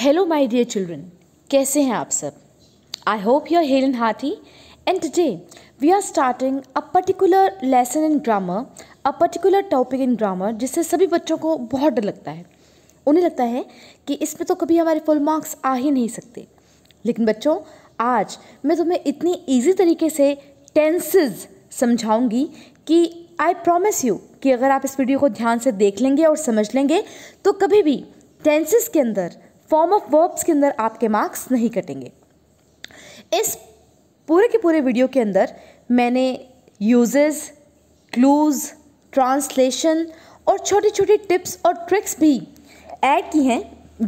Hello my dear children कैसे हैं आप सब I hope you are hale and hearty and today we are starting a particular lesson in grammar a particular topic in grammar जिससे सभी बच्चों को बहुत डर लगता है उन्हें लगता है कि इसमें तो कभी हमारे फुल मार्क्स आ ही नहीं सकते लेकिन बच्चों आज मैं तुम्हें इतनी ईजी तरीके से टेंसेज समझाऊंगी कि आई प्रोमिस यू कि अगर आप इस वीडियो को ध्यान से देख लेंगे और समझ लेंगे तो कभी भी टेंसेस के अंदर फॉर्म ऑफ वर्ब्स के अंदर आपके मार्क्स नहीं कटेंगे इस पूरे के पूरे वीडियो के अंदर मैंने यूजेस क्लूज ट्रांसलेशन और छोटी छोटी टिप्स और ट्रिक्स भी ऐड की हैं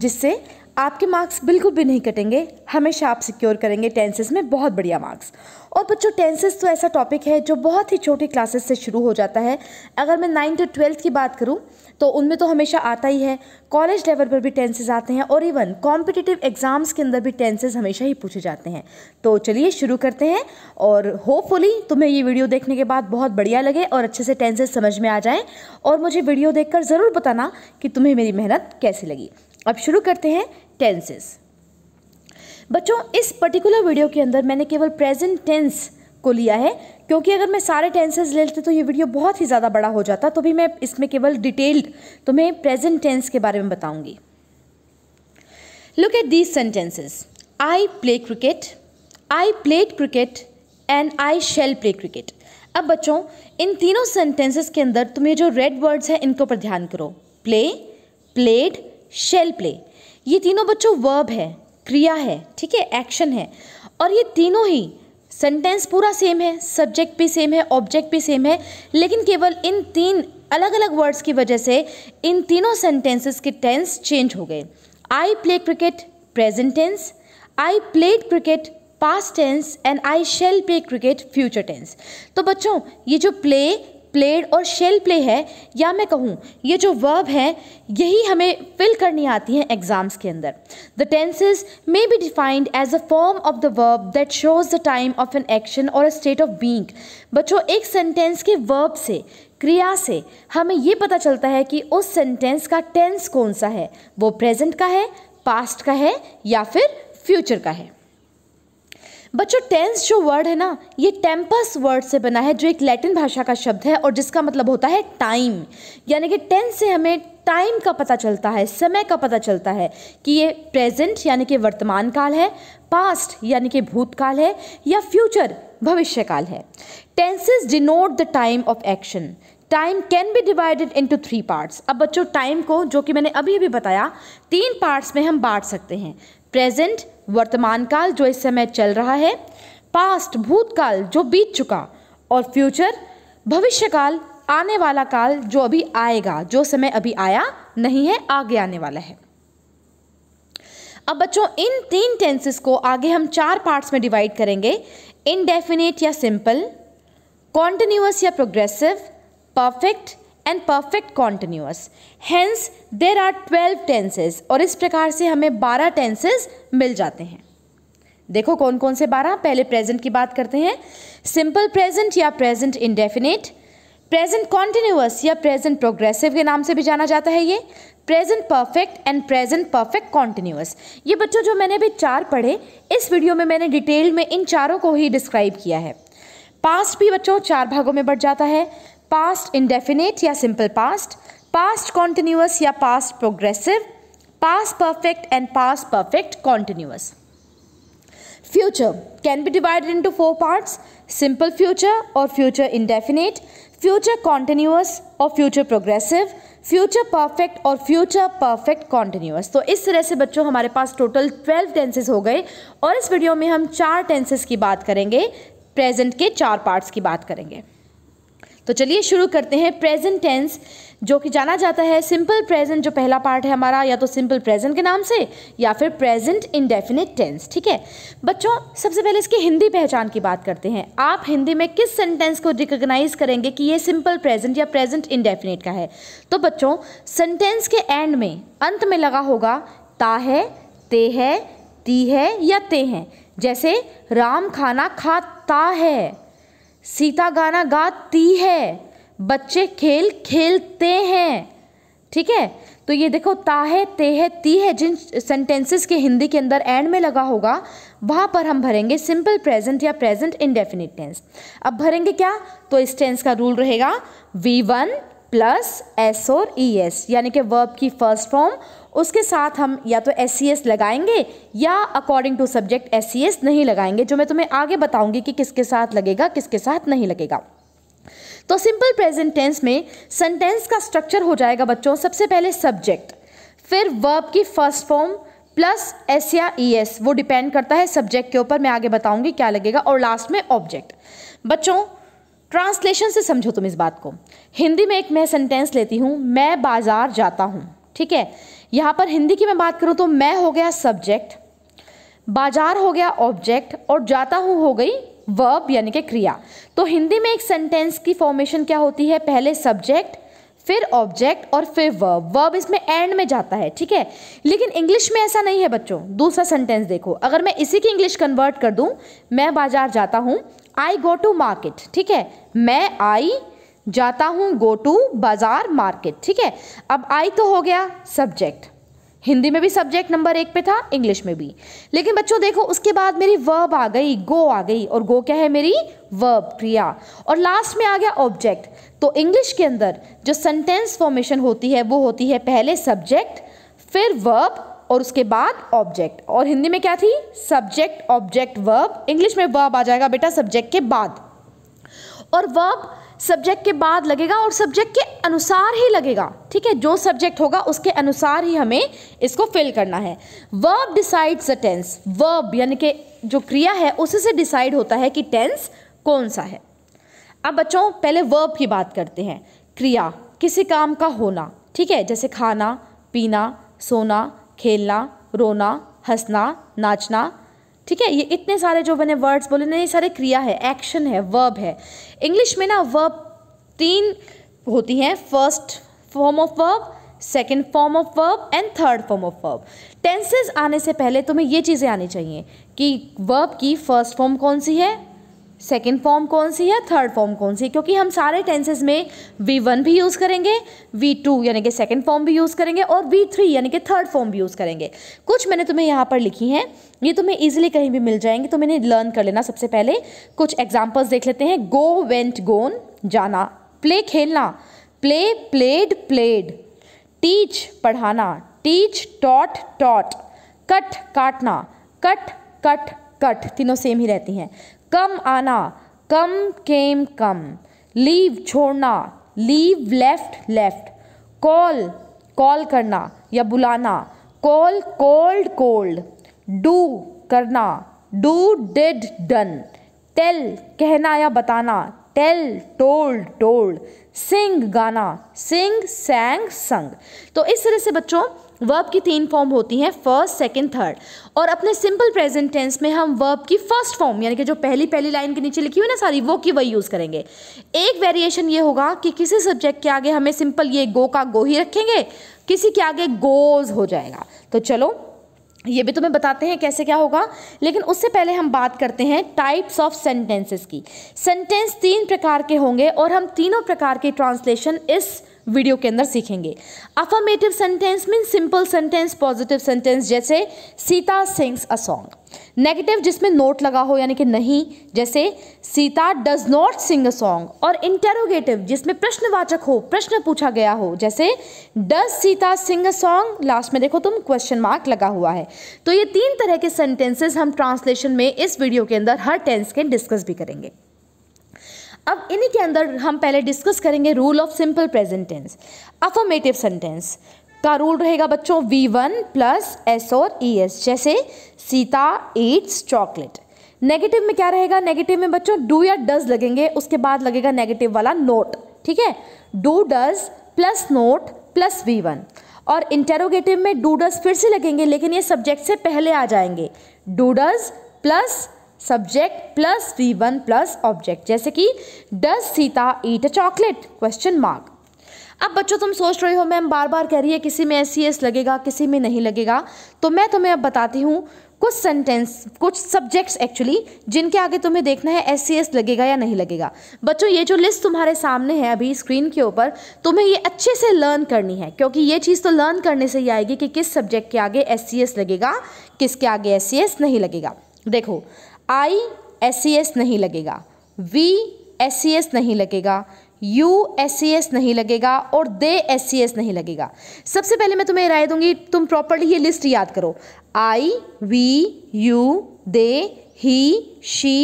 जिससे आपके मार्क्स बिल्कुल भी नहीं कटेंगे हमेशा आप सिक्योर करेंगे टेंसेस में बहुत बढ़िया मार्क्स और बच्चों टेंसेस तो ऐसा टॉपिक है जो बहुत ही छोटी क्लासेस से शुरू हो जाता है अगर मैं नाइन्थ टू ट्वेल्थ की बात करूँ तो उनमें तो हमेशा आता ही है कॉलेज लेवल पर भी टेंसेज आते हैं और इवन कॉम्पिटिटिव एग्ज़ाम्स के अंदर भी टेंसेज हमेशा ही पूछे जाते हैं तो चलिए शुरू करते हैं और होपफुली तुम्हें ये वीडियो देखने के बाद बहुत बढ़िया लगे और अच्छे से टेंसेज समझ में आ जाए और मुझे वीडियो देख ज़रूर बताना कि तुम्हें मेरी मेहनत कैसी लगी अब शुरू करते हैं टेंसेज बच्चों इस पर्टिकुलर वीडियो के अंदर मैंने केवल प्रेजेंट टेंस को लिया है क्योंकि अगर मैं सारे टेंसेज ले लेते तो ये वीडियो बहुत ही ज़्यादा बड़ा हो जाता तो भी मैं इसमें केवल डिटेल्ड तुम्हें प्रेजेंट टेंस के बारे में बताऊंगी look at these sentences I play cricket I played cricket and I shall play cricket अब बच्चों इन तीनों सेंटेंसेस के अंदर तुम्हें जो रेड वर्ड्स हैं इनके ऊपर ध्यान करो प्ले प्लेड शेल प्ले ये तीनों बच्चों वर्ब है क्रिया है ठीक है एक्शन है और ये तीनों ही सेंटेंस पूरा सेम है सब्जेक्ट भी सेम है ऑब्जेक्ट भी सेम है लेकिन केवल इन तीन अलग अलग वर्ड्स की वजह से इन तीनों सेंटेंसेस के टेंस चेंज हो गए I play cricket present tense I played cricket past tense and I shall play cricket future tense तो बच्चों ये जो प्ले प्लेड और शेल प्ले है या मैं कहूँ ये जो वर्ब है यही हमें फिल करनी आती हैं एग्ज़ाम्स के अंदर the tenses may be defined as a form of the verb that shows the time of an action और अ स्टेट ऑफ बींग बच्चों एक सेंटेंस के वर्ब से क्रिया से हमें ये पता चलता है कि उस सेंटेंस का टेंस कौन सा है वो प्रेजेंट का है पास्ट का है या फिर फ्यूचर का है बच्चों टेंस जो वर्ड है ना ये टेम्पस वर्ड से बना है जो एक लैटिन भाषा का शब्द है और जिसका मतलब होता है टाइम यानी कि टेंस से हमें टाइम का पता चलता है समय का पता चलता है कि ये प्रेजेंट यानी कि वर्तमान काल है पास्ट यानी कि भूतकाल है या फ्यूचर भविष्यकाल है tenses denote the time of action time can be divided into three parts अब बच्चों टाइम को जो कि मैंने अभी अभी बताया तीन पार्ट्स में हम बांट सकते हैं प्रेजेंट वर्तमान काल जो इस समय चल रहा है पास्ट भूतकाल जो बीत चुका और फ्यूचर भविष्यकाल आने वाला काल जो अभी आएगा जो समय अभी आया नहीं है आगे आने वाला है अब बच्चों इन तीन टेंसेस को आगे हम चार पार्ट्स में डिवाइड करेंगे इनडेफिनेट या सिंपल कॉन्टिन्यूस या progressive perfect and perfect continuous hence there are twelve tenses और इस प्रकार से हमें बारह टेंसेज मिल जाते हैं देखो कौन कौन से बारह पहले प्रेजेंट की बात करते हैं सिंपल प्रेजेंट या प्रेजेंट इंडेफिनेट प्रेजेंट कॉन्टिन्यूस या प्रेजेंट प्रोग्रेसिव के नाम से भी जाना जाता है ये present perfect and present perfect continuous ये बच्चों जो मैंने अभी चार पढ़े इस वीडियो में मैंने डिटेल में इन चारों को ही डिस्क्राइब किया है पास्ट भी बच्चों चार भागों में बढ़ जाता है पास्ट इंडेफिनेट या सिंपल पास्ट पास्ट कॉन्टिन्यूस या past progressive past perfect and past perfect continuous future can be divided to four parts simple future और फ्यूचर इनडेफिनेट फ्यूचर कॉन्टिन्यूस और फ्यूचर प्रोग्रेसिव फ्यूचर परफेक्ट और future perfect continuous तो इस तरह से बच्चों हमारे पास टोटल ट्वेल्व टेंसेज हो गए और इस वीडियो में हम चार टेंसेज की बात करेंगे प्रेजेंट के चार पार्ट्स की बात करेंगे तो चलिए शुरू करते हैं प्रेजेंट टेंस जो कि जाना जाता है सिंपल प्रेजेंट जो पहला पार्ट है हमारा या तो सिंपल प्रेजेंट के नाम से या फिर प्रेजेंट इनडेफिनेट टेंस ठीक है बच्चों सबसे पहले इसकी हिंदी पहचान की बात करते हैं आप हिंदी में किस सेंटेंस को रिकग्नाइज करेंगे कि ये सिंपल प्रेजेंट या प्रेजेंट इनडेफिनेट का है तो बच्चों सेंटेंस के एंड में अंत में लगा होगा ता है ते है ती है या ते हैं जैसे राम खाना खाता है सीता गाना गाती है बच्चे खेल खेलते हैं ठीक है तो ये देखो ता है ते है ती है जिन सेंटेंसेस के हिंदी के अंदर एंड में लगा होगा वहाँ पर हम भरेंगे सिंपल प्रेजेंट या प्रेजेंट इनडेफिनिट टेंस अब भरेंगे क्या तो इस टेंस का रूल रहेगा वी वन प्लस एस और ई e एस यानी कि वर्ब की फर्स्ट फॉर्म उसके साथ हम या तो एस सी एस लगाएंगे या according to subject S C S नहीं लगाएंगे जो मैं तुम्हें आगे बताऊंगी कि किसके साथ लगेगा किसके साथ नहीं लगेगा तो सिंपल प्रेजेंट टेंस में सेंटेंस का स्ट्रक्चर हो जाएगा बच्चों सबसे पहले सब्जेक्ट फिर वर्ब की फर्स्ट फॉर्म प्लस एस या ई एस वो डिपेंड करता है सब्जेक्ट के ऊपर मैं आगे बताऊंगी क्या लगेगा और लास्ट में ऑब्जेक्ट बच्चों ट्रांसलेशन से समझो तुम इस बात को हिंदी में एक मैं सेंटेंस लेती हूँ मैं बाज़ार जाता हूँ ठीक है यहाँ पर हिंदी की मैं बात करूँ तो मैं हो गया सब्जेक्ट बाजार हो गया ऑब्जेक्ट और जाता हूँ हो गई वर्ब यानी कि क्रिया तो हिंदी में एक सेंटेंस की फॉर्मेशन क्या होती है पहले सब्जेक्ट फिर ऑब्जेक्ट और फिर वर्ब वर्ब इसमें एंड में जाता है ठीक है लेकिन इंग्लिश में ऐसा नहीं है बच्चों दूसरा सेंटेंस देखो अगर मैं इसी की इंग्लिश कन्वर्ट कर दूं मैं बाजार जाता हूं आई गो टू मार्केट ठीक है मैं आई जाता हूँ गो टू बाजार मार्केट ठीक है अब आई तो हो गया सब्जेक्ट हिंदी में भी सब्जेक्ट नंबर एक पे था इंग्लिश में भी लेकिन बच्चों देखो उसके बाद मेरी वर्ब आ गई गो आ गई और गो क्या है मेरी वर्ब क्रिया और लास्ट में आ गया ऑब्जेक्ट तो इंग्लिश के अंदर जो सेंटेंस फॉर्मेशन होती है वो होती है पहले सब्जेक्ट फिर वर्ब और उसके बाद ऑब्जेक्ट और हिंदी में क्या थी सब्जेक्ट ऑब्जेक्ट वर्ब इंग्लिश में वर्ब आ जाएगा बेटा सब्जेक्ट के बाद और वर्ब सब्जेक्ट के बाद लगेगा और सब्जेक्ट के अनुसार ही लगेगा ठीक है जो सब्जेक्ट होगा उसके अनुसार ही हमें इसको फिल करना है verb decides a tense verb यानी कि जो क्रिया है उससे डिसाइड होता है कि टेंस कौन सा है अब बच्चों पहले वर्ब की बात करते हैं क्रिया किसी काम का होना ठीक है जैसे खाना पीना सोना खेलना रोना हंसना नाचना ठीक है ये इतने सारे जो मैंने वर्ड्स बोले ना ये सारे क्रिया है एक्शन है वर्ब है इंग्लिश में ना वर्ब तीन होती हैं first form of verb second form of verb and third form of verb tenses आने से पहले तुम्हें ये चीज़ें आनी चाहिए कि वर्ब की फर्स्ट फॉर्म कौन सी है सेकेंड फॉर्म कौन सी है थर्ड फॉर्म कौन सी है क्योंकि हम सारे टेंसेज में वी वन भी यूज़ करेंगे वी टू यानी कि सेकेंड फॉर्म भी यूज़ करेंगे और वी थ्री यानी कि थर्ड फॉर्म भी यूज़ करेंगे कुछ मैंने तुम्हें यहाँ पर लिखी हैं ये तुम्हें ईजिली कहीं भी मिल जाएंगे तो मैंने लर्न कर लेना सबसे पहले कुछ एग्जाम्पल्स देख लेते हैं गो वेंट गोन जाना प्ले खेलना प्ले प्लेड प्लेड टीच पढ़ाना टीच टॉट टॉट कट काटना कट कट कट तीनों सेम ही रहती हैं कम आना कम केम कम लीव छोड़ना leave left left call call करना या बुलाना कॉल कोल्ड कोल्ड डू करना डू डिड डन टेल कहना या बताना टेल टोल्ड टोल्ड सिंग गाना सिंग सैंग संग तो इस तरह से बच्चों वर्ब की तीन फॉर्म होती हैं फर्स्ट सेकेंड थर्ड और अपने सिंपल प्रेजेंट टेंस में हम वर्ब की फर्स्ट फॉर्म यानी कि जो पहली पहली लाइन के नीचे लिखी हुई ना सारी वो की वही यूज़ करेंगे एक वेरिएशन ये होगा कि किसी सब्जेक्ट के आगे हमें सिंपल ये गो का गो ही रखेंगे किसी के आगे गोज हो जाएगा तो चलो ये भी तुम्हें बताते हैं कैसे क्या होगा लेकिन उससे पहले हम बात करते हैं टाइप्स ऑफ सेंटेंसेस की सेंटेंस तीन प्रकार के होंगे और हम तीनों प्रकार के ट्रांसलेशन इस वीडियो के अंदर सीखेंगे affirmative sentence mean simple sentence positive sentence जैसे Sita sings a song negative जिसमें नोट लगा हो यानी कि नहीं जैसे Sita does not sing a song और इंटेरोगेटिव जिसमें प्रश्नवाचक हो प्रश्न पूछा गया हो जैसे does Sita sing a song last में देखो तुम क्वेश्चन मार्क लगा हुआ है तो ये तीन तरह के सेंटेंसेस हम ट्रांसलेशन में इस वीडियो के अंदर हर टेंस के डिस्कस भी करेंगे अब इन्हीं के अंदर हम पहले डिस्कस करेंगे rule of simple present tense affirmative sentence का रूल रहेगा बच्चों वी वन प्लस एस और ई e एस जैसे सीता ईट्स चॉकलेट नेगेटिव में क्या रहेगा नेगेटिव में बच्चों डू या डज लगेंगे उसके बाद लगेगा नेगेटिव वाला नोट ठीक है do does plus not plus V one और इंटेरोगेटिव में डू डज फिर से लगेंगे लेकिन ये सब्जेक्ट से पहले आ जाएंगे do does plus subject plus V one plus object जैसे कि does Sita eat a chocolate question mark अब बच्चों तुम सोच रहे हो मैम बार बार कह रही है किसी में एस सी एस लगेगा किसी में नहीं लगेगा तो मैं तुम्हें अब बताती हूँ कुछ सेंटेंस कुछ सब्जेक्ट्स एक्चुअली जिनके आगे तुम्हें देखना है एस सी एस लगेगा या नहीं लगेगा बच्चों ये जो लिस्ट तुम्हारे सामने है अभी स्क्रीन के ऊपर तुम्हें ये अच्छे से लर्न करनी है क्योंकि ये चीज़ तो लर्न करने से ही आएगी कि किस सब्जेक्ट के आगे एस सी एस लगेगा किसके आगे एस सी एस नहीं लगेगा देखो आई एस सी एस नहीं लगेगा वी एस सी एस नहीं लगेगा यू एस सी एस नहीं लगेगा और दे एस सी एस नहीं लगेगा सबसे पहले मैं तुम्हें राय दूंगी तुम प्रॉपरली ये लिस्ट याद करो I we you they he she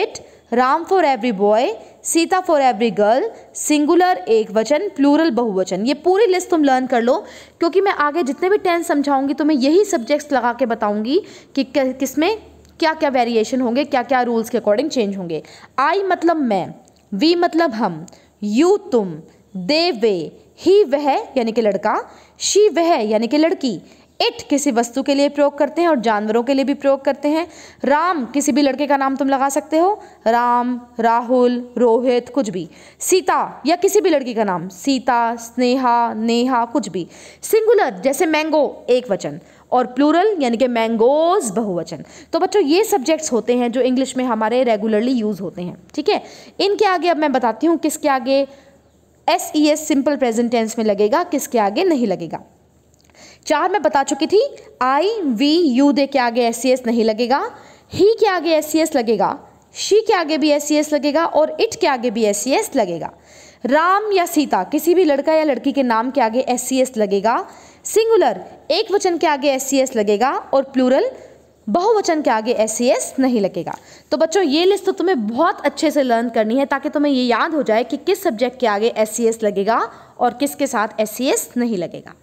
it Ram for every boy Sita for every girl singular एक वचन प्लूरल बहुवचन ये पूरी लिस्ट तुम लर्न कर लो क्योंकि मैं आगे जितने भी टेंस समझाऊंगी तो मैं यही सब्जेक्ट्स लगा के बताऊंगी कि किसमें क्या क्या वेरिएशन होंगे क्या क्या रूल्स के अकॉर्डिंग चेंज होंगे आई मतलब मैं वी मतलब हम यू तुम दे वे ही वह यानी कि लड़का शी वह यानी कि लड़की इट किसी वस्तु के लिए प्रयोग करते हैं और जानवरों के लिए भी प्रयोग करते हैं राम किसी भी लड़के का नाम तुम लगा सकते हो राम राहुल रोहित कुछ भी सीता या किसी भी लड़की का नाम सीता स्नेहा नेहा कुछ भी सिंगुलर जैसे मैंगो एक वचन और प्लूरल यानी कि मैंगोज बहुवचन तो बच्चों ये सब्जेक्ट्स होते हैं जो इंग्लिश में हमारे रेगुलरली यूज़ होते हैं ठीक है इनके आगे अब मैं बताती हूँ किसके आगे S E S simple present tense में लगेगा किसके आगे नहीं लगेगा चार मैं बता चुकी थी आई वी यू दे के आगे एस सी एस नहीं लगेगा ही के आगे एस सी एस लगेगा शी के आगे भी एस सी एस लगेगा और इट के आगे भी एस सी एस लगेगा राम या सीता किसी भी लड़का या लड़की के नाम के आगे एस सी एस लगेगा सिंगुलर एक वचन के आगे एस सी एस लगेगा और प्लूरल बहुवचन के आगे एस सी एस नहीं लगेगा तो बच्चों ये लिस्ट तो तुम्हें बहुत अच्छे से लर्न करनी है ताकि तुम्हें ये याद हो जाए कि किस सब्जेक्ट के आगे एस सी एस लगेगा और किसके साथ एस नहीं लगेगा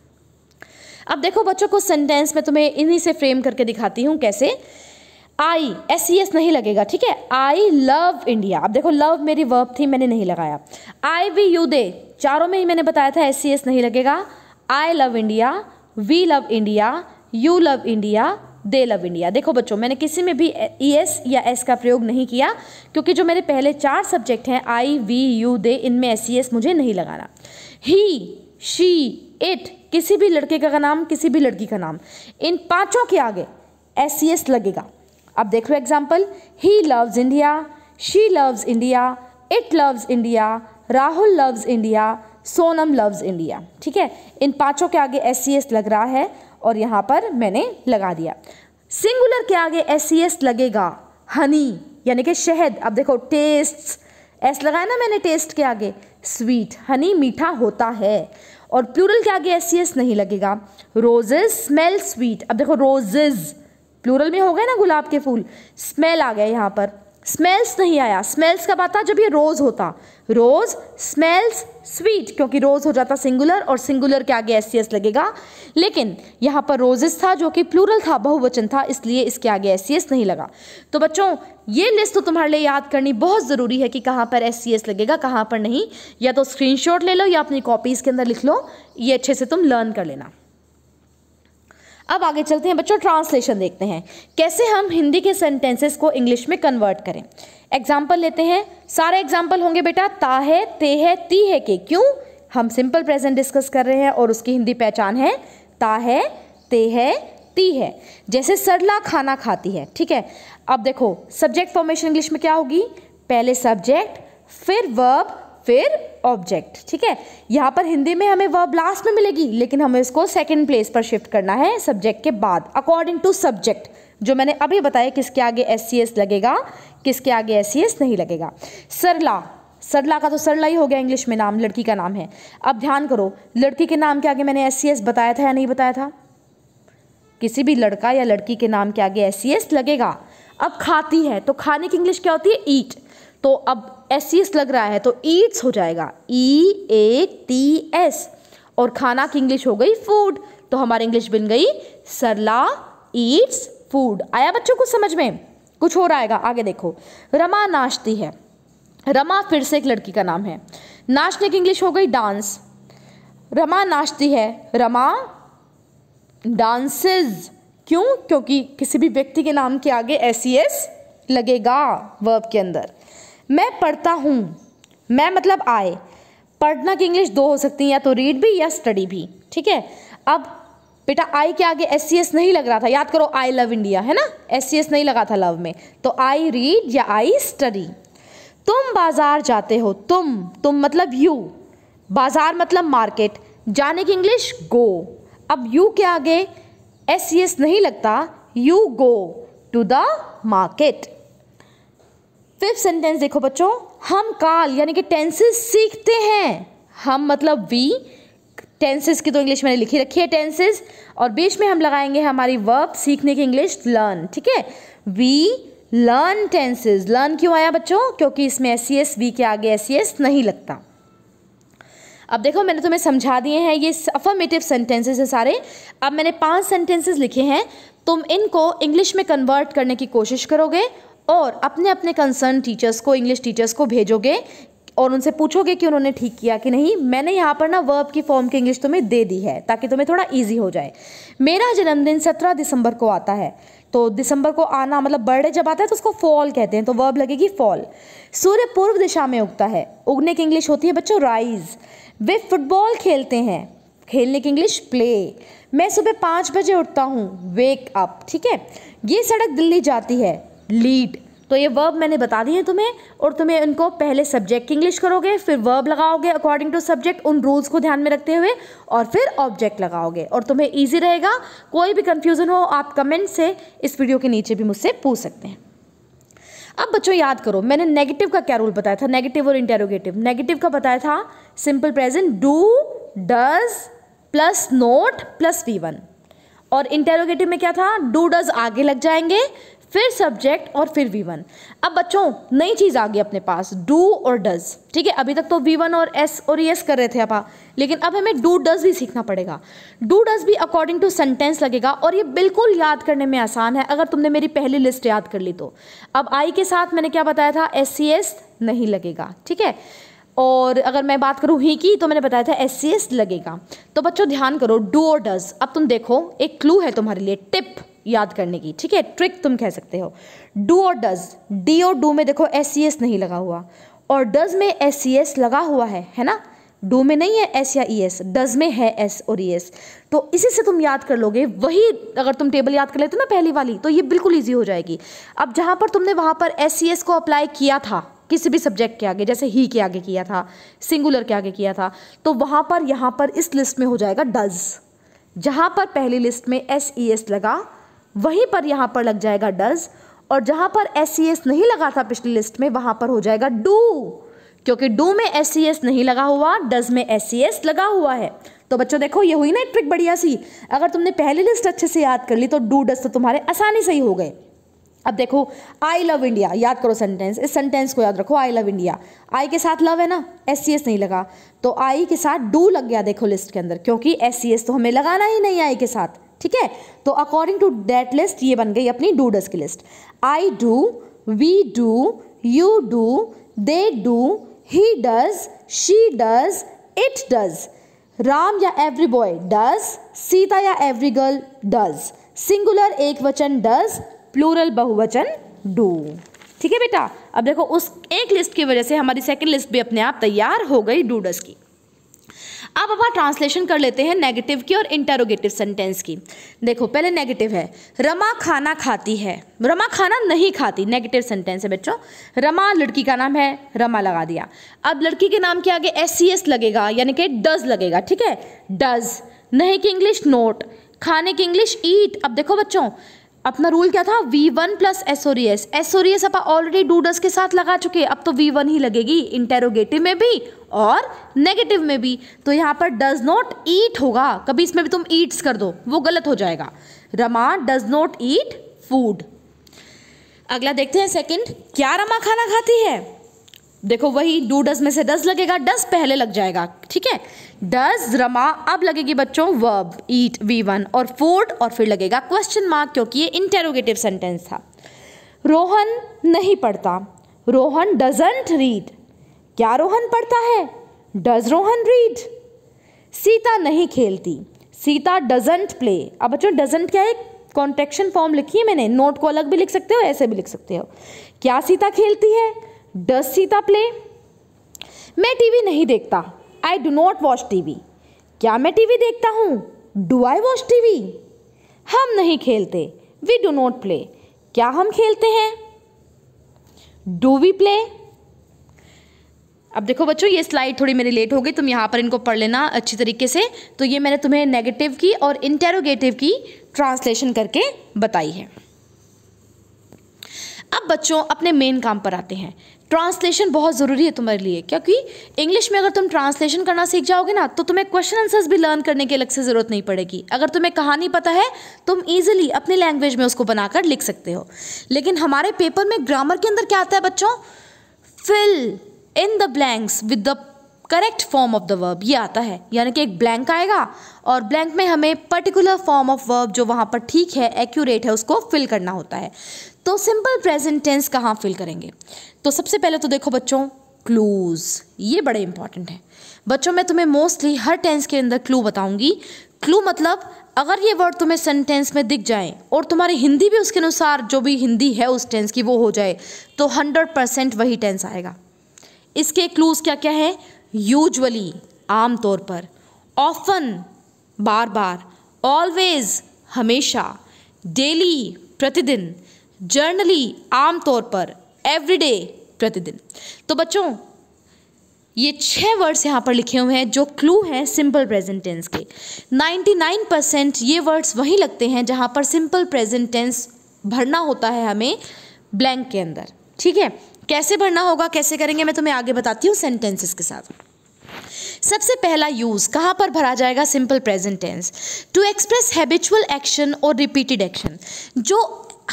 अब देखो बच्चों को सेंटेंस में तुम्हें इन्हीं से फ्रेम करके दिखाती हूँ कैसे आई एस सी एस नहीं लगेगा ठीक है आई लव इंडिया अब देखो लव मेरी वर्ब थी मैंने नहीं लगाया आई वी यू दे चारों में ही मैंने बताया था एस सी एस नहीं लगेगा I love India we love India you love India they love India देखो बच्चों मैंने किसी में भी ई e एस या एस का प्रयोग नहीं किया क्योंकि जो मेरे पहले चार सब्जेक्ट हैं आई वी यू दे इनमें एस सी एस मुझे नहीं लगाना ही शी इट किसी भी लड़के का नाम किसी भी लड़की का नाम इन पांचों के आगे एस सी एस लगेगा अब देख लो example he loves India she loves India it loves India Rahul loves India Sonam loves India ठीक है इन पांचों के आगे एस लग रहा है और यहाँ पर मैंने लगा दिया सिंगुलर के आगे एस लगेगा हनी यानी कि शहद अब देखो टेस्ट एस लगाया ना मैंने टेस्ट के आगे स्वीट हनी मीठा होता है और प्लूरल के आगे एस सी एस नहीं लगेगा रोजेज स्मेल स्वीट अब देखो रोजेज प्लूरल में हो गए ना गुलाब के फूल स्मेल आ गया यहाँ पर स्मेल्स नहीं आया स्मेल्स कब आता जब ये रोज़ होता रोज़ स्मेल्स स्वीट क्योंकि रोज़ हो जाता सिंगुलर और सिंगुलर के आगे एस लगेगा लेकिन यहाँ पर रोजेस था जो कि प्लूरल था बहुवचन था इसलिए इसके आगे एस नहीं लगा तो बच्चों ये लिस्ट तो तुम्हारे लिए याद करनी बहुत ज़रूरी है कि कहाँ पर एस लगेगा कहाँ पर नहीं या तो स्क्रीन ले लो या अपनी कॉपीज़ के अंदर लिख लो ये अच्छे से तुम लर्न कर लेना अब आगे चलते हैं बच्चों ट्रांसलेशन देखते हैं कैसे हम हिंदी के सेंटेंसेस को इंग्लिश में कन्वर्ट करें एग्जाम्पल लेते हैं सारे एग्जाम्पल होंगे बेटा ता है ते है ती है के क्यों हम सिंपल प्रेजेंट डिस्कस कर रहे हैं और उसकी हिंदी पहचान है ता है ते है ती है जैसे सरला खाना खाती है ठीक है अब देखो सब्जेक्ट फॉर्मेशन इंग्लिश में क्या होगी पहले सब्जेक्ट फिर वर्ब फिर ऑब्जेक्ट ठीक है यहाँ पर हिंदी में हमें वर्ब लास्ट में मिलेगी लेकिन हमें इसको सेकेंड प्लेस पर शिफ्ट करना है सब्जेक्ट के बाद अकॉर्डिंग टू सब्जेक्ट जो मैंने अभी बताया किसके आगे एस लगेगा किसके आगे एस नहीं लगेगा सरला सरला का तो सरला ही हो गया इंग्लिश में नाम लड़की का नाम है अब ध्यान करो लड़की के नाम के आगे मैंने एस बताया था या नहीं बताया था किसी भी लड़का या लड़की के नाम के आगे एस लगेगा अब खाती है तो खाने की इंग्लिश क्या होती है ईट तो अब एस एस e लग रहा है तो ईट्स हो जाएगा ई ए टी एस और खाना की इंग्लिश हो गई फूड तो हमारी इंग्लिश बन गई सरला ईट्स फूड आया बच्चों कुछ समझ में कुछ हो रहा है आगे देखो रमा नाचती है रमा फिर से एक लड़की का नाम है नाचने की इंग्लिश हो गई डांस रमा नाचती है रमा डांसेस क्यों क्योंकि किसी भी व्यक्ति के नाम के आगे एस e लगेगा वर्ब के अंदर मैं पढ़ता हूँ मैं मतलब आए पढ़ना की इंग्लिश दो हो सकती है या तो रीड भी या स्टडी भी ठीक है अब बेटा आई के आगे एस सी एस नहीं लग रहा था याद करो आई लव इंडिया है ना एस सी एस नहीं लगा था लव में तो आई रीड या आई स्टडी तुम बाज़ार जाते हो तुम तुम मतलब यू बाज़ार मतलब मार्केट जाने की इंग्लिश गो अब यू के आगे एस सी एस नहीं लगता you go to the market fifth sentence देखो बच्चों हम काल यानी कि टेंसेस सीखते हैं हम मतलब वी टेंसेस की तो इंग्लिश मैंने लिखी रखी है टेंसेस और बीच में हम लगाएंगे हमारी वर्ब सीखने की इंग्लिश लर्न ठीक है वी लर्न टेंसेस लर्न क्यों आया बच्चों क्योंकि इसमें एस सी एस वी के आगे एस सी एस नहीं लगता अब देखो मैंने तुम्हें समझा दिए हैं ये अफर्मेटिव सेंटेंसेस हैं सारे अब मैंने पांच सेंटेंसेस लिखे हैं तुम इनको इंग्लिश में कन्वर्ट करने की कोशिश करोगे और अपने अपने कंसर्न टीचर्स को इंग्लिश टीचर्स को भेजोगे और उनसे पूछोगे कि उन्होंने ठीक किया कि नहीं मैंने यहाँ पर ना वर्ब की फॉर्म की इंग्लिश तुम्हें दे दी है ताकि तुम्हें थोड़ा ईजी हो जाए मेरा जन्मदिन सत्रह दिसंबर को आता है तो दिसंबर को आना मतलब बर्थडे जब आता है तो उसको फॉल कहते हैं तो वर्ब लगेगी फॉल सूर्य पूर्व दिशा में उगता है उगने की इंग्लिश होती है बच्चों राइज वे फुटबॉल खेलते हैं खेलने की इंग्लिश प्ले मैं सुबह पाँच बजे उठता हूँ वेक अप ठीक है ये सड़क दिल्ली जाती है लीड तो ये वर्ब मैंने बता दिए तुम्हें और तुम्हें उनको पहले सब्जेक्ट की इंग्लिश करोगे फिर वर्ब लगाओगे अकॉर्डिंग टू सब्जेक्ट उन रूल्स को ध्यान में रखते हुए और फिर ऑब्जेक्ट लगाओगे और तुम्हें ईजी रहेगा कोई भी कन्फ्यूज़न हो आप कमेंट से इस वीडियो के नीचे भी मुझसे पूछ सकते हैं अब बच्चों याद करो मैंने नेगेटिव का क्या रूल बताया था नेगेटिव और इंटेरोगेटिव नेगेटिव का बताया था simple present do does plus not plus V one और इंटेरोगेटिव में क्या था डू डज आगे लग जाएंगे फिर सब्जेक्ट और फिर वी वन अब बच्चों नई चीज़ आ गई अपने पास डू और डज ठीक है अभी तक तो वी वन और एस और यस e कर रहे थे आप लेकिन अब हमें डू डज भी सीखना पड़ेगा डू डज भी अकॉर्डिंग टू सेंटेंस लगेगा और ये बिल्कुल याद करने में आसान है अगर तुमने मेरी पहली लिस्ट याद कर ली तो अब आई के साथ मैंने क्या बताया था एस सी एस नहीं लगेगा ठीक है और अगर मैं बात करूँ ही की तो मैंने बताया था एस सी एस लगेगा तो बच्चों ध्यान करो डू और डज अब तुम देखो एक क्लू है तुम्हारे लिए टिप याद करने की ठीक है ट्रिक तुम कह सकते हो डू और डज डी और डू में देखो एस सी एस नहीं लगा हुआ और डज में एस सी एस लगा हुआ है है ना डू में नहीं है एस या ई एस डज में है एस और ई e एस तो इसी से तुम याद कर लोगे वही अगर तुम टेबल याद कर लेते हो ना पहली वाली तो ये बिल्कुल ईजी हो जाएगी अब जहाँ पर तुमने वहाँ पर एस सी एस को अप्लाई किया था किसी भी सब्जेक्ट के आगे जैसे ही के आगे किया था सिंगुलर के आगे किया था तो वहाँ पर यहाँ पर इस लिस्ट में हो जाएगा डज जहाँ पर पहली लिस्ट में एस ई एस लगा वहीं पर यहाँ पर लग जाएगा डज और जहाँ पर एस नहीं लगा था पिछली लिस्ट में वहाँ पर हो जाएगा डू क्योंकि डू में एस नहीं लगा हुआ डज में एस लगा हुआ है तो बच्चों देखो ये हुई ना एक ट्रिक बढ़िया सी अगर तुमने पहली लिस्ट अच्छे से याद कर ली तो डू डस तो तुम्हारे आसानी से ही हो गए अब देखो आई लव इंडिया याद करो सेंटेंस इस सेंटेंस को याद रखो आई लव इंडिया आई के साथ लव है ना एस सी एस नहीं लगा तो आई के साथ डू लग गया देखो लिस्ट के अंदर क्योंकि एस सी एस तो हमें लगाना ही नहीं आई के साथ ठीक है तो अकॉर्डिंग टू डेट लिस्ट ये बन गई अपनी डू डस की list I do we do you do they do he does she does it does Ram या एवरी बॉय डज सीता या एवरी गर्ल डज सिंगुलर एक वचन डज प्लूरल बहुवचन डू ठीक है बेटा अब देखो उस एक लिस्ट की वजह से हमारी सेकंड लिस्ट भी अपने आप तैयार हो गई डूडस की अब अपना ट्रांसलेशन कर लेते हैं नेगेटिव की और इंटरोगेटिव सेंटेंस की देखो पहले नेगेटिव है रमा खाना खाती है रमा खाना नहीं खाती नेगेटिव सेंटेंस है बच्चों रमा लड़की का नाम है रमा लगा दिया अब लड़की के नाम के आगे एस सी एस लगेगा यानी कि डज लगेगा ठीक है डज नहीं की इंग्लिश नोट खाने की इंग्लिश ईट अब देखो बच्चों अपना रूल क्या था V one plus s or es s or es अपन ऑलरेडी डूडस के साथ लगा चुके अब तो वी वन ही लगेगी इंटेरोगेटिव में भी और नेगेटिव में भी तो यहाँ पर डज नॉट ईट होगा कभी इसमें भी तुम ईट्स कर दो वो गलत हो जाएगा Rama does not eat food अगला देखते हैं सेकंड क्या रमा खाना खाती है देखो वही डूडस में से डस लगेगा डस पहले लग जाएगा ठीक है डज रमा अब लगेगी बच्चों वर्ब ईट वी वन और फोर्ड और फिर लगेगा क्वेश्चन मार्क क्योंकि ये इंटेरोगेटिव सेंटेंस था रोहन नहीं पढ़ता रोहन डजेंट रीड क्या रोहन पढ़ता है डज रोहन रीड सीता नहीं खेलती सीता डजेंट प्ले अब बच्चों डजेंट क्या है कॉन्ट्रेक्शन फॉर्म लिखी है मैंने नोट को अलग भी लिख सकते हो ऐसे भी लिख सकते हो क्या सीता खेलती है डज सीता प्ले मैं टीवी नहीं देखता I do not watch TV क्या मैं टीवी देखता हूँ डू आई वॉच टीवी हम नहीं खेलते वी डू नॉट प्ले क्या हम खेलते हैं डू वी प्ले अब देखो बच्चों ये स्लाइड थोड़ी मेरी लेट हो गई तुम यहाँ पर इनको पढ़ लेना अच्छी तरीके से तो ये मैंने तुम्हें नेगेटिव की और इंटेरोगेटिव की ट्रांसलेशन करके बताई है अब बच्चों अपने मेन काम पर आते हैं ट्रांसलेशन बहुत ज़रूरी है तुम्हारे लिए क्योंकि इंग्लिश में अगर तुम ट्रांसलेशन करना सीख जाओगे ना तो तुम्हें क्वेश्चन आंसर्स भी लर्न करने की अलग से ज़रूरत नहीं पड़ेगी अगर तुम्हें कहानी पता है तुम ईजिली अपनी लैंग्वेज में उसको बनाकर लिख सकते हो लेकिन हमारे पेपर में ग्रामर के अंदर क्या आता है बच्चों fill in the blanks with the correct form of the verb ये आता है यानी कि एक ब्लैंक आएगा और ब्लैंक में हमें पर्टिकुलर फॉर्म ऑफ वर्ब जो वहाँ पर ठीक है एक्यूरेट है उसको फिल करना होता है तो सिंपल प्रेजेंट टेंस कहाँ फिल करेंगे तो सबसे पहले तो देखो बच्चों क्लूज़ ये बड़े इंपॉर्टेंट हैं बच्चों मैं तुम्हें मोस्टली हर टेंस के अंदर क्लू बताऊंगी क्लू मतलब अगर ये वर्ड तुम्हें सेंटेंस में दिख जाए और तुम्हारी हिंदी भी उसके अनुसार जो भी हिंदी है उस टेंस की वो हो जाए तो हंड्रेड परसेंट वही टेंस आएगा इसके क्लूज़ क्या क्या हैं यूजली आम तौर पर ऑफन बार बार ऑलवेज हमेशा डेली प्रतिदिन जर्नली आमतौर पर एवरी डे प्रतिदिन तो बच्चों ये छह वर्ड्स यहाँ पर लिखे हुए हैं जो क्लू हैं सिंपल प्रेजेंट टेंस के 99 परसेंट ये वर्ड्स वहीं लगते हैं जहाँ पर सिंपल प्रेजेंट टेंस भरना होता है हमें ब्लैंक के अंदर ठीक है कैसे भरना होगा कैसे करेंगे मैं तुम्हें आगे बताती हूँ सेंटेंसेस के साथ सबसे पहला यूज़ कहाँ पर भरा जाएगा simple present tense to express habitual action और रिपीटेड एक्शन जो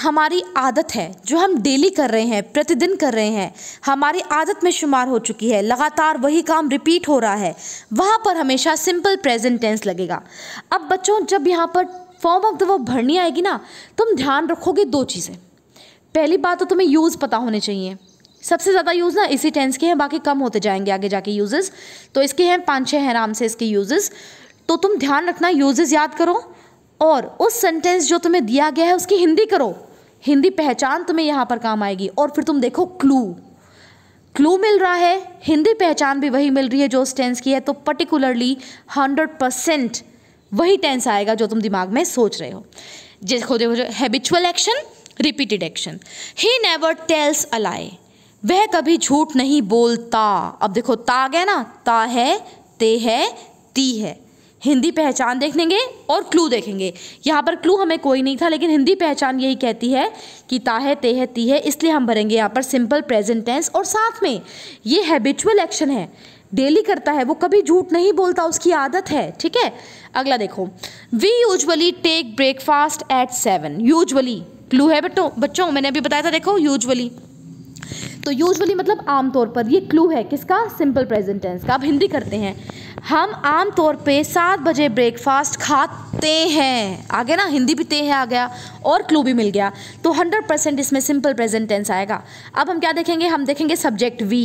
हमारी आदत है जो हम डेली कर रहे हैं प्रतिदिन कर रहे हैं हमारी आदत में शुमार हो चुकी है लगातार वही काम रिपीट हो रहा है वहाँ पर हमेशा सिंपल प्रेजेंट टेंस लगेगा अब बच्चों जब यहाँ पर फॉर्म ऑफ द वर्ब भरनी आएगी ना तो तुम ध्यान रखोगे दो चीज़ें पहली बात तो तुम्हें यूज़ पता होने चाहिए सबसे ज़्यादा यूज़ ना इसी टेंस के हैं बाकी कम होते जाएंगे आगे जाके यूजेस तो इसके हैं पाँच छः हैं आराम से इसके यूजेस तो तुम ध्यान रखना यूजेस याद करो और उस सेंटेंस जो तुम्हें दिया गया है उसकी हिंदी करो हिंदी पहचान तुम्हें यहाँ पर काम आएगी और फिर तुम देखो क्लू क्लू मिल रहा है हिंदी पहचान भी वही मिल रही है जो उस टेंस की है तो पर्टिकुलरली हंड्रेड परसेंट वही टेंस आएगा जो तुम दिमाग में सोच रहे हो जिसको देखो जो habitual action repeated action he never tells a lie वह कभी झूठ नहीं बोलता अब देखो ता गया ना ता है ते है ती है हिंदी पहचान देखेंगे और क्लू देखेंगे यहाँ पर क्लू हमें कोई नहीं था लेकिन हिंदी पहचान यही कहती है कि ताहे तेह ती है इसलिए हम भरेंगे यहाँ पर सिंपल प्रेजेंट टेंस और साथ में ये हैबिचुअल एक्शन है डेली करता है वो कभी झूठ नहीं बोलता उसकी आदत है ठीक है अगला देखो we usually take breakfast at seven usually clue है बटो बच्चों मैंने अभी बताया था देखो यूजली तो यूजली मतलब आमतौर पर ये क्लू है किसका सिंपल प्रेजेंट टेंस का अब हिंदी करते हैं हम आम तौर पे सात बजे ब्रेकफास्ट खाते हैं आ गया ना हिंदी भी ते है आ गया और क्लू भी मिल गया तो हंड्रेड परसेंट इसमें सिंपल प्रेजेंट टेंस आएगा अब हम क्या देखेंगे हम देखेंगे सब्जेक्ट वी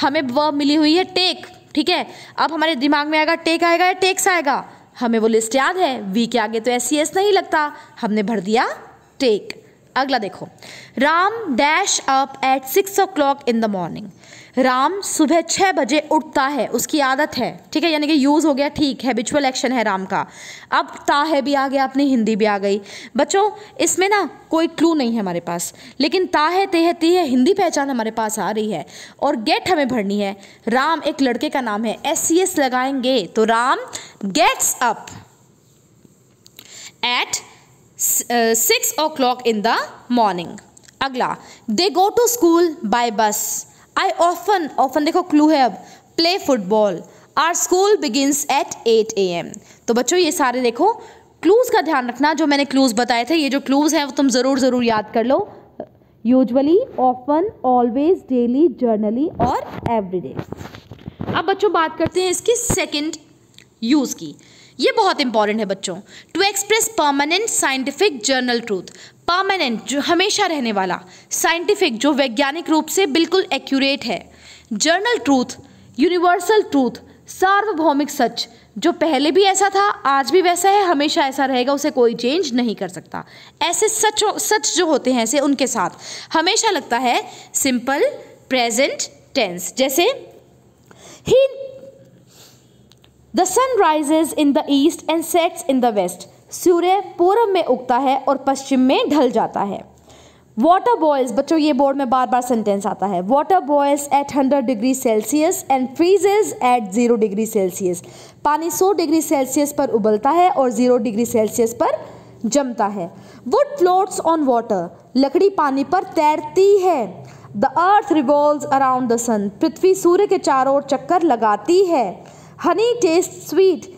हमें वर्ब मिली हुई है टेक ठीक है अब हमारे दिमाग में आएगा टेक आएगा या टेक्स आएगा हमें वो लिस्ट याद है वी के आगे तो ऐसी एस नहीं लगता हमने भर दिया टेक अगला देखो Ram dash up at six o'clock in the morning Ram सुबह छः बजे उठता है उसकी आदत है ठीक है यानी कि यूज़ हो गया ठीक है बिचुअल एक्शन है राम का अब ता है भी आ गया अपनी हिंदी भी आ गई बच्चों इसमें ना कोई क्लू नहीं है हमारे पास लेकिन ता है ते है ती है हिंदी पहचान हमारे पास आ रही है और गेट हमें भरनी है राम एक लड़के का नाम है एस सी एस लगाएंगे तो Ram gets up at six o'clock in the morning अगला they go to school by bus I often often देखो क्लू है अब play football our school begins at eight A M तो बच्चों ये सारे देखो क्लूज़ का ध्यान रखना जो मैंने क्लूज़ बताए थे ये जो क्लूज़ हैं वो तुम ज़रूर ज़रूर याद कर लो usually often always daily generally और एवरी डे अब बच्चों बात करते हैं इसकी सेकेंड यूज़ की ये बहुत इंपॉर्टेंट है बच्चों to express permanent scientific general truth permanent जो हमेशा रहने वाला साइंटिफिक जो वैज्ञानिक रूप से बिल्कुल एक्यूरेट है जर्नल ट्रूथ यूनिवर्सल ट्रूथ सार्वभौमिक सच जो पहले भी ऐसा था आज भी वैसा है हमेशा ऐसा रहेगा उसे कोई चेंज नहीं कर सकता ऐसे सच सच जो होते हैं ऐसे उनके साथ हमेशा लगता है सिंपल प्रेजेंट टेंस जैसे ही the sun rises in the east and sets in the west सूर्य पूर्व में उगता है और पश्चिम में ढल जाता है वाटर बॉयल्स बच्चों ये बोर्ड में बार बार सेंटेंस आता है water boils at hundred degree Celsius and freezes at zero degree Celsius पानी सौ डिग्री सेल्सियस पर उबलता है और ज़ीरो डिग्री सेल्सियस पर जमता है वुड फ्लोट्स ऑन वाटर लकड़ी पानी पर तैरती है the earth revolve around the sun पृथ्वी सूर्य के चारों ओर चक्कर लगाती है हनी टेस्ट स्वीट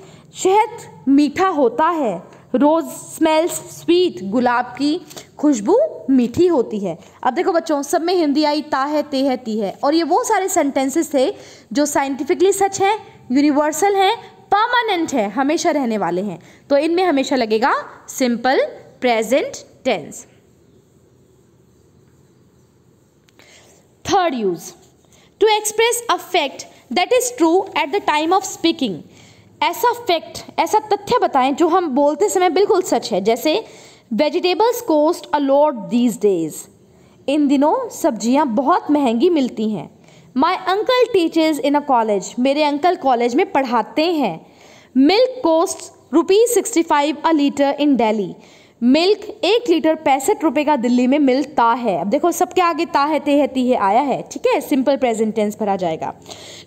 शहद मीठा होता है रोज़ स्मेल्स स्वीट गुलाब की खुशबू मीठी होती है अब देखो बच्चों सब में हिंदी आई ता है ते है ती है और ये वो सारे सेंटेंसेस थे जो साइंटिफिकली सच हैं यूनिवर्सल हैं परमानेंट है हमेशा रहने वाले हैं तो इनमें हमेशा लगेगा simple present tense third use to express a fact that is true at the time of speaking ऐसा फैक्ट ऐसा तथ्य बताएं जो हम बोलते समय बिल्कुल सच है जैसे vegetables cost a lot these days इन दिनों सब्जियां बहुत महंगी मिलती हैं my uncle teachers in a college मेरे अंकल कॉलेज में पढ़ाते हैं milk cost rupees sixty five a litre in Delhi milk एक लीटर पैंसठ रुपये का दिल्ली में मिलता है अब देखो सबके आगे ता है ते है ती है आया है ठीक है सिंपल प्रेजेंट टेंस भरा जाएगा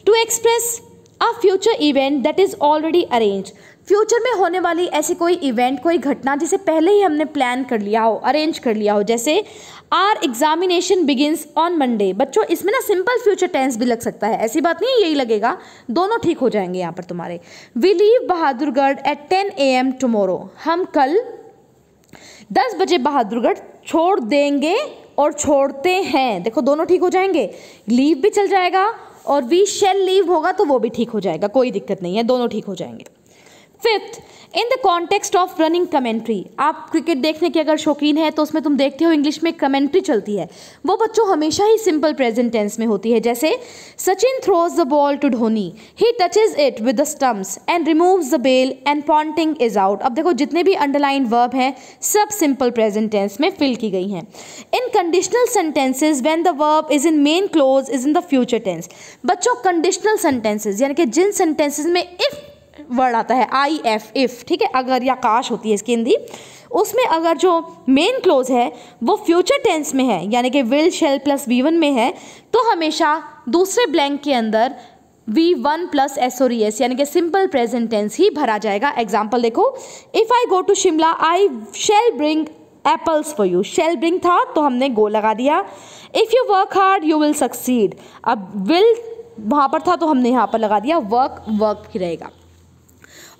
to express a future event that is already arrange future में होने वाली ऐसी कोई इवेंट कोई घटना जिसे पहले ही हमने प्लान कर लिया हो अरेंज कर लिया हो जैसे our examination begins on Monday बच्चों इसमें ना सिंपल फ्यूचर टेंस भी लग सकता है ऐसी बात नहीं यही लगेगा दोनों ठीक हो जाएंगे यहाँ पर तुम्हारे we leave Bahadurgarh at ten A M tomorrow हम कल दस बजे बहादुरगढ़ छोड़ देंगे और छोड़ते हैं देखो दोनों ठीक हो जाएंगे लीव भी चल जाएगा और वी शेल लीव होगा तो वो भी ठीक हो जाएगा कोई दिक्कत नहीं है दोनों ठीक हो जाएंगे fifth in the context of running commentary आप क्रिकेट देखने के अगर शौकीन है तो उसमें तुम देखते हो इंग्लिश में कमेंट्री चलती है वो बच्चों हमेशा ही सिंपल प्रेजेंट टेंस में होती है जैसे Sachin throws the ball to Dhoni he touches it with the stumps and removes the bail and Ponting is out अब देखो जितने भी अंडरलाइन वर्ब हैं सब सिंपल प्रेजेंट टेंस में फिल की गई हैं in conditional sentences when the verb is in main clause is in the future tense बच्चों कंडीशनल सेंटेंसेज यानी कि जिन सेंटेंसेज में इफ़ वर्ड आता है आई एफ इफ़ ठीक है अगर या काश होती है इसकी हिंदी उसमें अगर जो मेन क्लोज है वो फ्यूचर टेंस में है यानी कि will shall plus V one में है तो हमेशा दूसरे ब्लैंक के अंदर V one plus S or ES यानी कि सिंपल प्रेजेंट टेंस ही भरा जाएगा एग्जाम्पल देखो if I go to Shimla I shall bring apples for you shall bring था तो हमने गो लगा दिया if you work hard you will succeed अब विल वहाँ पर था तो हमने यहाँ पर लगा दिया वर्क वर्क ही रहेगा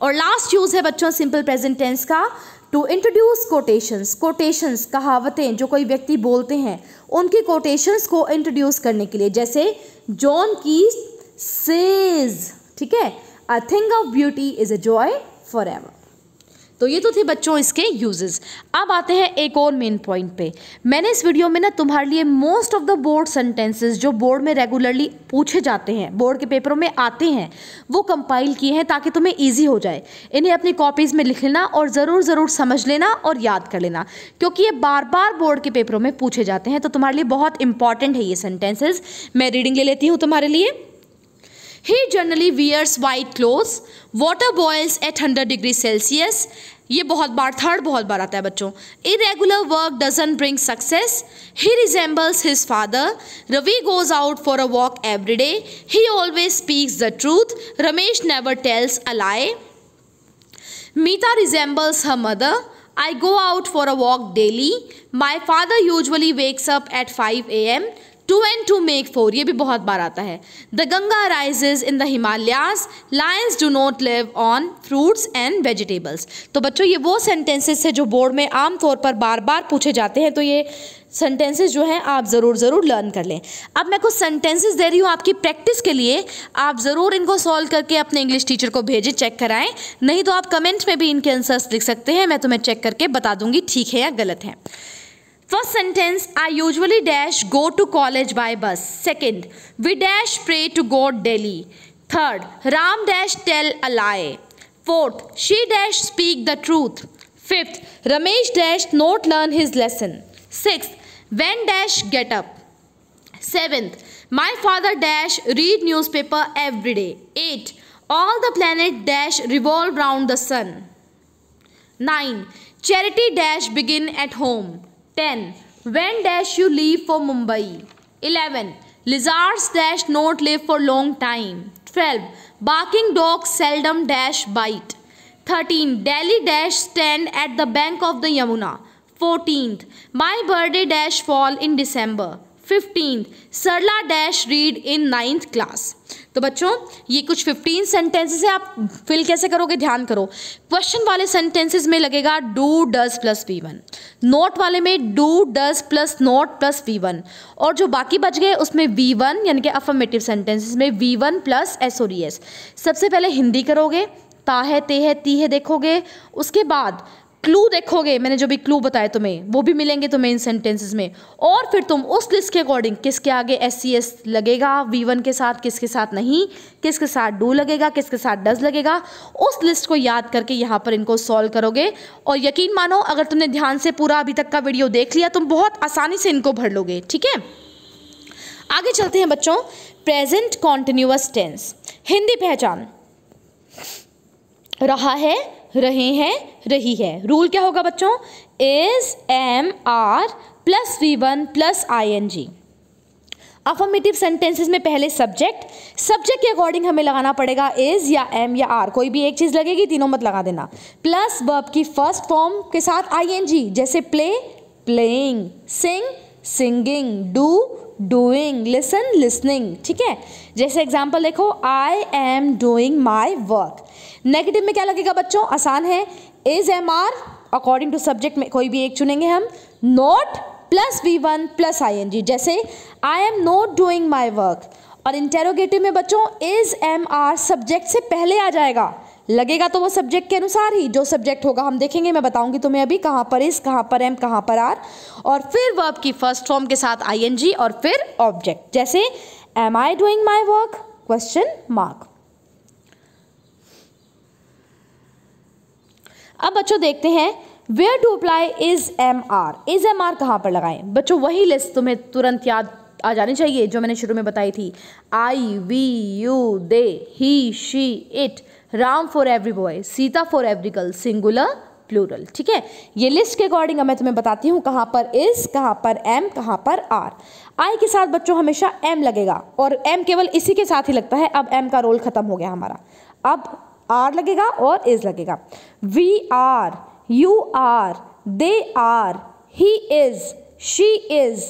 और लास्ट यूज़ है बच्चों सिंपल प्रेजेंट टेंस का टू इंट्रोड्यूस कोटेशंस कोटेशंस कहावतें जो कोई व्यक्ति बोलते हैं उनकी कोटेशंस को इंट्रोड्यूस करने के लिए जैसे जॉन की सेज ठीक है a thing of beauty is a joy forever तो ये तो थे बच्चों इसके यूजेस अब आते हैं एक और मेन पॉइंट पे मैंने इस वीडियो में ना तुम्हारे लिए most of the board sentences जो बोर्ड में रेगुलरली पूछे जाते हैं बोर्ड के पेपरों में आते हैं वो कंपाइल किए हैं ताकि तुम्हें ईजी हो जाए इन्हें अपनी कॉपीज़ में लिख लेना और ज़रूर ज़रूर समझ लेना और याद कर लेना क्योंकि ये बार बार बोर्ड के पेपरों में पूछे जाते हैं तो तुम्हारे लिए बहुत इंपॉर्टेंट है ये सेंटेंसेज मैं रीडिंग ले लेती हूँ तुम्हारे लिए He generally wears white clothes. Water boils at 100 degree Celsius ये बहुत बार थर्ड बहुत बार आता है बच्चों irregular work doesn't bring success he resembles his father Ravi goes out for a walk every day he always speaks the truth Ramesh never tells a lie Meeta resembles her mother go out for a walk daily my father usually wakes up at five A M two and two make four ये भी बहुत बार आता है the Ganga rises in the Himalayas lions do not live on fruits and vegetables तो बच्चों ये वो सेंटेंसेस है जो बोर्ड में आम तौर पर बार बार पूछे जाते हैं तो ये सेंटेंसेस जो हैं आप ज़रूर ज़रूर लर्न कर लें अब मैं कुछ सेंटेंसेस दे रही हूँ आपकी प्रैक्टिस के लिए आप ज़रूर इनको सॉल्व करके अपने इंग्लिश टीचर को भेजें चेक कराएं नहीं तो आप कमेंट में भी इनके आंसर्स लिख सकते हैं मैं तुम्हें चेक करके बता दूंगी ठीक है या गलत है First sentence, I usually dash go to college by bus. Second, we dash pray to God daily. Third, Ram dash tell a lie. Fourth, she dash speak the truth. Fifth, Ramesh dash not learn his lesson. Sixth, when dash get up. Seventh, my father dash read newspaper every day. Eight, all the planet dash revolve round the sun. 9. Charity dash begin at home. 10. When dash you leave for Mumbai? 11. Lizards dash not live for long time. 12. Barking dogs seldom dash bite. 13. Delhi dash stand at the bank of the Yamuna. 14th. My birthday dash fall in December. 15th. Sarla dash read in 9th class. तो बच्चों ये कुछ 15 sentences है आप fill कैसे करोगे ध्यान करो क्वेश्चन वाले सेंटेंसेस में लगेगा do does plus V one not वाले में do does plus not plus V one और जो बाकी बच गए उसमें वी वन यानी कि अफर्मेटिव सेंटेंसेस में V one plus S or ES सबसे पहले हिंदी करोगे ता है ते है ती है देखोगे उसके बाद क्लू देखोगे मैंने जो भी क्लू बताए तुम्हें वो भी मिलेंगे तुम्हें इन सेंटेंसेस में और फिर तुम उस लिस्ट के अकॉर्डिंग किसके आगे एस सी एस लगेगा वी वन के साथ किसके साथ नहीं किसके साथ डू लगेगा किसके साथ डज लगेगा उस लिस्ट को याद करके यहाँ पर इनको सॉल्व करोगे और यकीन मानो अगर तुमने ध्यान से पूरा अभी तक का वीडियो देख लिया तुम बहुत आसानी से इनको भर लोगे ठीक है आगे चलते हैं बच्चों प्रेजेंट कॉन्टिन्यूस टेंस हिंदी पहचान रहा है रहे हैं रही है रूल क्या होगा बच्चों is am are plus V one plus I N G affirmative sentences में पहले सब्जेक्ट सब्जेक्ट के अकॉर्डिंग हमें लगाना पड़ेगा इज या एम या आर कोई भी एक चीज़ लगेगी तीनों मत लगा देना प्लस वर्ब की फर्स्ट फॉर्म के साथ आई एन जी जैसे play playing sing singing do doing listen listening ठीक है जैसे एग्जाम्पल देखो I am doing my work negative में क्या लगेगा बच्चों आसान है is am are according to subject में कोई भी एक चुनेंगे हम not plus V one plus I N G जैसे I am not doing my work और इंटेरोगेटिव में बच्चों इज एम आर सब्जेक्ट से पहले आ जाएगा लगेगा तो वो सब्जेक्ट के अनुसार ही जो सब्जेक्ट होगा हम देखेंगे मैं बताऊंगी तुम्हें अभी कहाँ पर इस कहाँ पर एम कहाँ पर आर और फिर वर्ब की फर्स्ट फॉर्म के साथ आई एन जी और फिर ऑब्जेक्ट जैसे am I doing my work question mark अब बच्चों देखते हैं where to apply is am are is am are कहाँ पर लगाएं बच्चों वही लिस्ट तुम्हें तुरंत याद आ जानी चाहिए जो मैंने शुरू में बताई थी I we you they he she it Ram for every boy Sita for every girl singular plural ठीक है ये लिस्ट के अकॉर्डिंग मैं तुम्हें बताती हूँ कहाँ पर इज कहाँ पर एम कहाँ पर आर आई के साथ बच्चों हमेशा एम लगेगा और एम केवल इसी के साथ ही लगता है अब एम का रोल खत्म हो गया हमारा अब आर लगेगा और इज लगेगा we are you are they are he is she is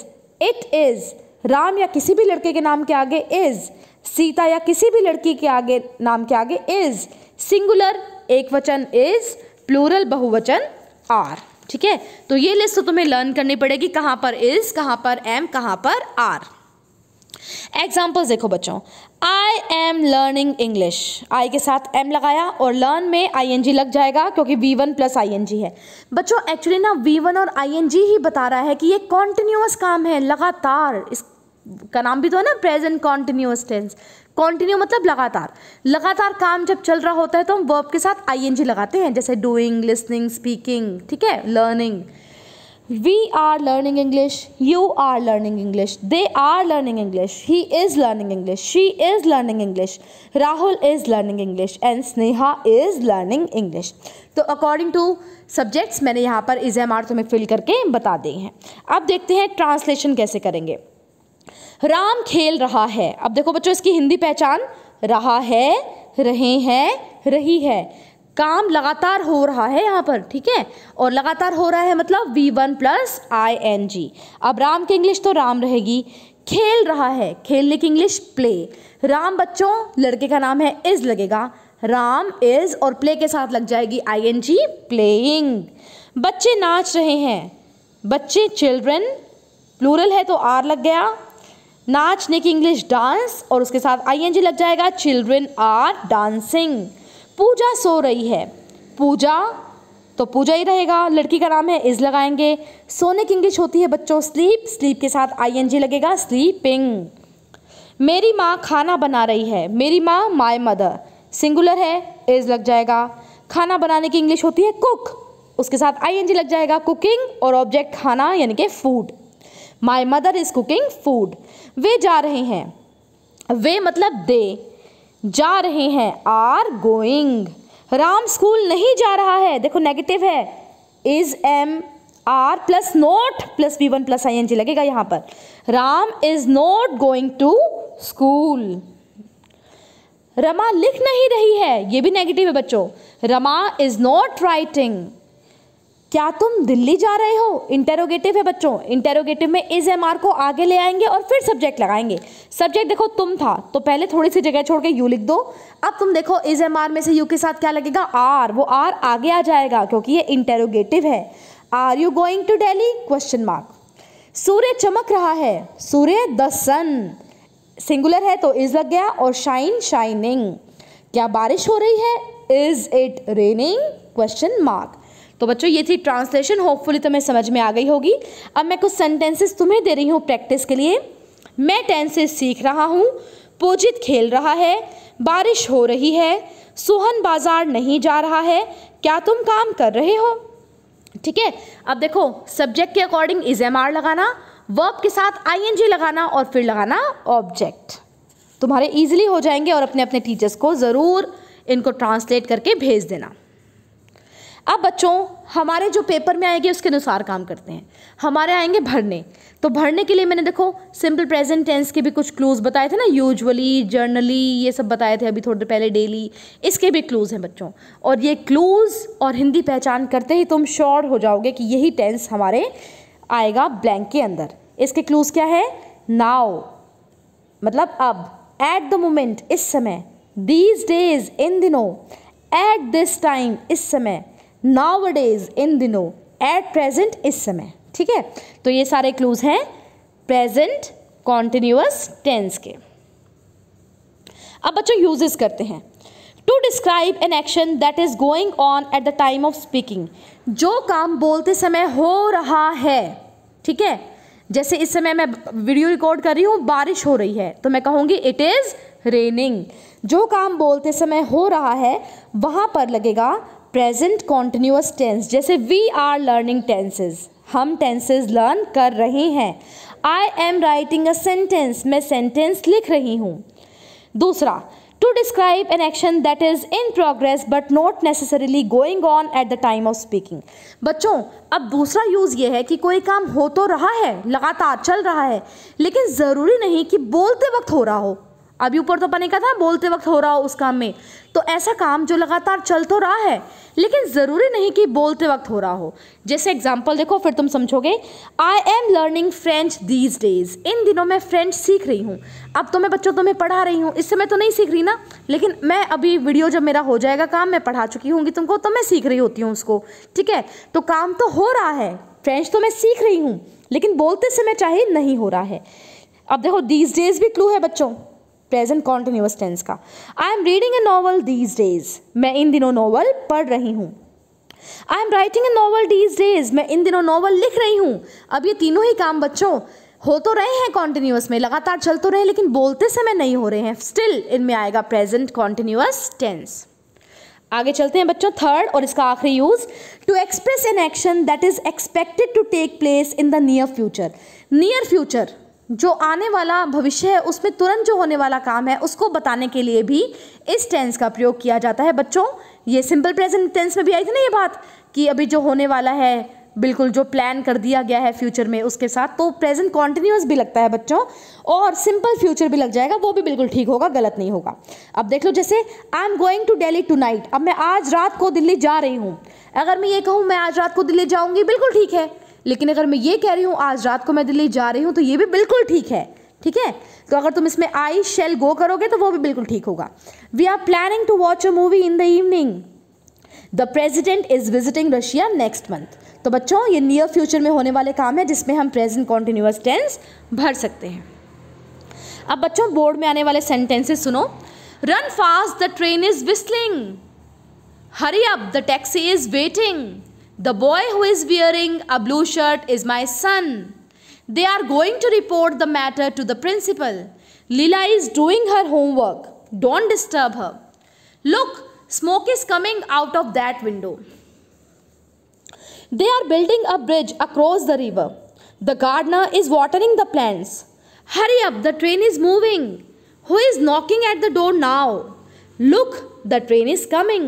it is Ram या किसी भी लड़के के नाम के आगे इज़ सीता या किसी भी लड़की के आगे नाम के आगे इज़ सिंगुलर एक वचन इज़ प्लूरल बहुवचन आर ठीक है तो ये लिस्ट तो तुम्हें लर्न करनी पड़ेगी कहां पर इज़ कहां पर एम कहां पर आर एग्जाम्पल्स देखो बच्चों I am learning English I के साथ एम लगाया और लर्न में आई एन जी लग जाएगा क्योंकि V one plus I N G है बच्चों एक्चुअली ना वी वन और आई एन जी ही बता रहा है कि ये कॉन्टिन्यूस काम है लगातार इस का नाम भी तो है ना प्रेजेंट कॉन्टिन्यूस टेंस कॉन्टिन्यू मतलब लगातार लगातार काम जब चल रहा होता है तो हम वर्ब के साथ आई एन जी लगाते हैं जैसे डूइंग लिसनिंग स्पीकिंग ठीक है learning we are learning english you are learning english they are learning english he is learning english she is learning english rahul is learning english and sneha is learning english तो according to subjects मैंने यहाँ पर is am are तुम्हें fill करके बता दिए हैं अब देखते हैं ट्रांसलेशन कैसे करेंगे राम खेल रहा है अब देखो बच्चों इसकी हिंदी पहचान रहा है रहे हैं रही है काम लगातार हो रहा है यहाँ पर ठीक है और लगातार हो रहा है मतलब V one plus I N G अब राम की इंग्लिश तो राम रहेगी खेल रहा है खेलने की इंग्लिश प्ले राम बच्चों लड़के का नाम है इज लगेगा राम इज और प्ले के साथ लग जाएगी आई एन जी प्लेइंग बच्चे नाच रहे हैं बच्चे चिल्ड्रन प्लूरल है तो आर लग गया नाचने की इंग्लिश डांस और उसके साथ आई एन जी लग जाएगा चिल्ड्रन आर डांसिंग पूजा सो रही है पूजा तो पूजा ही रहेगा लड़की का नाम है इज लगाएंगे सोने की इंग्लिश होती है बच्चों स्लीप स्लीप के साथ आईएनजी लगेगा स्लीपिंग मेरी माँ खाना बना रही है मेरी माँ माय मदर सिंगुलर है इज लग जाएगा खाना बनाने की इंग्लिश होती है कुक उसके साथ आईएनजी लग जाएगा कुकिंग और ऑब्जेक्ट खाना यानी कि food my mother is cooking food वे जा रहे हैं वे मतलब दे जा रहे हैं आर गोइंग राम स्कूल नहीं जा रहा है देखो नेगेटिव है is am are plus not plus V one plus I N G लगेगा यहां पर Ram is not going to school Rama लिख नहीं रही है ये भी नेगेटिव है बच्चों रमा इज नॉट राइटिंग क्या तुम दिल्ली जा रहे हो इंटेरोगेटिव है बच्चों इंटेरोगेटिव में इज एम आर को आगे ले आएंगे और फिर सब्जेक्ट लगाएंगे सब्जेक्ट देखो तुम था तो पहले थोड़ी सी जगह छोड़ के यू लिख दो अब तुम देखो इज एम आर में से यू के साथ क्या लगेगा आर वो आर आगे आ जाएगा क्योंकि ये इंटेरोगेटिव है are you going to Delhi question mark सूर्य चमक रहा है सूर्य द सन सिंगुलर है तो इज लग गया और शाइन शाइनिंग क्या बारिश हो रही है is it raining question mark तो बच्चों ये थी ट्रांसलेशन होपफुली तुम्हें समझ में आ गई होगी अब मैं कुछ सेंटेंसेस तुम्हें दे रही हूँ प्रैक्टिस के लिए मैं टेंसेस सीख रहा हूँ पोजित खेल रहा है बारिश हो रही है सोहन बाजार नहीं जा रहा है क्या तुम काम कर रहे हो ठीक है अब देखो सब्जेक्ट के अकॉर्डिंग इज एम आर लगाना वर्ब के साथ आई एन जी लगाना और फिर लगाना ऑब्जेक्ट तुम्हारे ईजिली हो जाएंगे और अपने अपने टीचर्स को ज़रूर इनको ट्रांसलेट करके भेज देना अब बच्चों हमारे जो पेपर में आएंगे उसके अनुसार काम करते हैं हमारे आएंगे भरने तो भरने के लिए मैंने देखो सिंपल प्रेजेंट टेंस के भी कुछ क्लूज़ बताए थे ना यूजुअली जर्नली ये सब बताए थे अभी थोड़ी देर पहले डेली इसके भी क्लूज़ हैं बच्चों और ये क्लूज़ और हिंदी पहचान करते ही तुम श्योर हो जाओगे कि यही टेंस हमारे आएगा ब्लैंक के अंदर इसके क्लूज़ क्या है नाव मतलब अब एट द मोमेंट इस समय दीज डेज इन दिनों एट दिस टाइम इस समय नाव डेज इन दिनों एट प्रेजेंट इस समय ठीक है तो ये सारे क्लूज हैं प्रेजेंट कॉन्टिन्यूस टेंस के अब बच्चों यूजेस करते हैं to describe an action that is going on at the time of speaking जो काम बोलते समय हो रहा है ठीक है जैसे इस समय मैं वीडियो रिकॉर्ड कर रही हूँ बारिश हो रही है तो मैं कहूँगी इट इज़ रेनिंग जो काम बोलते समय हो रहा है वहाँ पर लगेगा प्रेजेंट कॉन्टिन्यूस टेंस जैसे वी आर लर्निंग टेंसेज हम टेंसेज लर्न कर रहे हैं I am writing a sentence मैं सेंटेंस लिख रही हूँ दूसरा to describe an action that is in progress but not necessarily going on at the time of speaking बच्चों अब दूसरा यूज़ ये है कि कोई काम हो तो रहा है लगातार चल रहा है लेकिन ज़रूरी नहीं कि बोलते वक्त हो रहा हो अभी ऊपर तो अपन कहा था बोलते वक्त हो रहा हो उस काम में तो ऐसा काम जो लगातार चल तो रहा है लेकिन ज़रूरी नहीं कि बोलते वक्त हो रहा हो जैसे एग्जाम्पल देखो फिर तुम समझोगे I am learning French these days इन दिनों मैं फ्रेंच सीख रही हूँ अब तो मैं बच्चों तुम्हें तो पढ़ा रही हूँ इससे मैं तो नहीं सीख रही ना लेकिन मैं अभी वीडियो जब मेरा हो जाएगा काम मैं पढ़ा चुकी होंगी तुमको तो मैं सीख रही होती हूँ उसको ठीक है तो काम तो हो रहा है फ्रेंच तो मैं सीख रही हूँ लेकिन बोलते समय चाहे नहीं हो रहा है अब देखो दीज डेज भी क्लू है बच्चों प्रेजेंट कॉन्टिन्यूस टेंस का I am reading a novel these days मैं इन दिनों नॉवल पढ़ रही हूँ I am writing a novel these days मैं इन दिनों नॉवल लिख रही हूँ अब ये तीनों ही काम बच्चों हो तो रहे हैं कॉन्टिन्यूस में लगातार चल तो रहे हैं लेकिन बोलते समय नहीं हो रहे हैं स्टिल इनमें आएगा प्रेजेंट कॉन्टिन्यूस टेंस आगे चलते हैं बच्चों थर्ड और इसका आखिरी use to express an action that is expected to take place in the near future near future जो आने वाला भविष्य है उसमें तुरंत जो होने वाला काम है उसको बताने के लिए भी इस टेंस का प्रयोग किया जाता है बच्चों ये सिंपल प्रेजेंट टेंस में भी आई थी ना ये बात कि अभी जो होने वाला है बिल्कुल जो प्लान कर दिया गया है फ्यूचर में उसके साथ तो प्रेजेंट कॉन्टिन्यूस भी लगता है बच्चों और सिंपल फ्यूचर भी लग जाएगा वो भी बिल्कुल ठीक होगा गलत नहीं होगा अब देख लो जैसे I am going to Delhi tonight अब मैं आज रात को दिल्ली जा रही हूँ अगर मैं ये कहूँ मैं आज रात को दिल्ली जाऊँगी बिल्कुल ठीक है लेकिन अगर मैं ये कह रही हूँ आज रात को मैं दिल्ली जा रही हूँ तो ये भी बिल्कुल ठीक है ठीक है तो अगर तुम इसमें आई शेल गो करोगे तो वो भी बिल्कुल ठीक होगा we are planning to watch a movie in the evening the president is visiting Russia next month तो बच्चों ये नियर फ्यूचर में होने वाले काम है जिसमें हम प्रेजेंट कॉन्टिन्यूस टेंस भर सकते हैं अब बच्चों बोर्ड में आने वाले सेंटेंसेस सुनो run fast the train is whistling hurry up the taxi is waiting The boy who is wearing a blue shirt is my son. They are going to report the matter to the principal. Lila is doing her homework. Don't disturb her. Look, smoke is coming out of that window. They are building a bridge across the river. The gardener is watering the plants. Hurry up, the train is moving. Who is knocking at the door now? Look, the train is coming.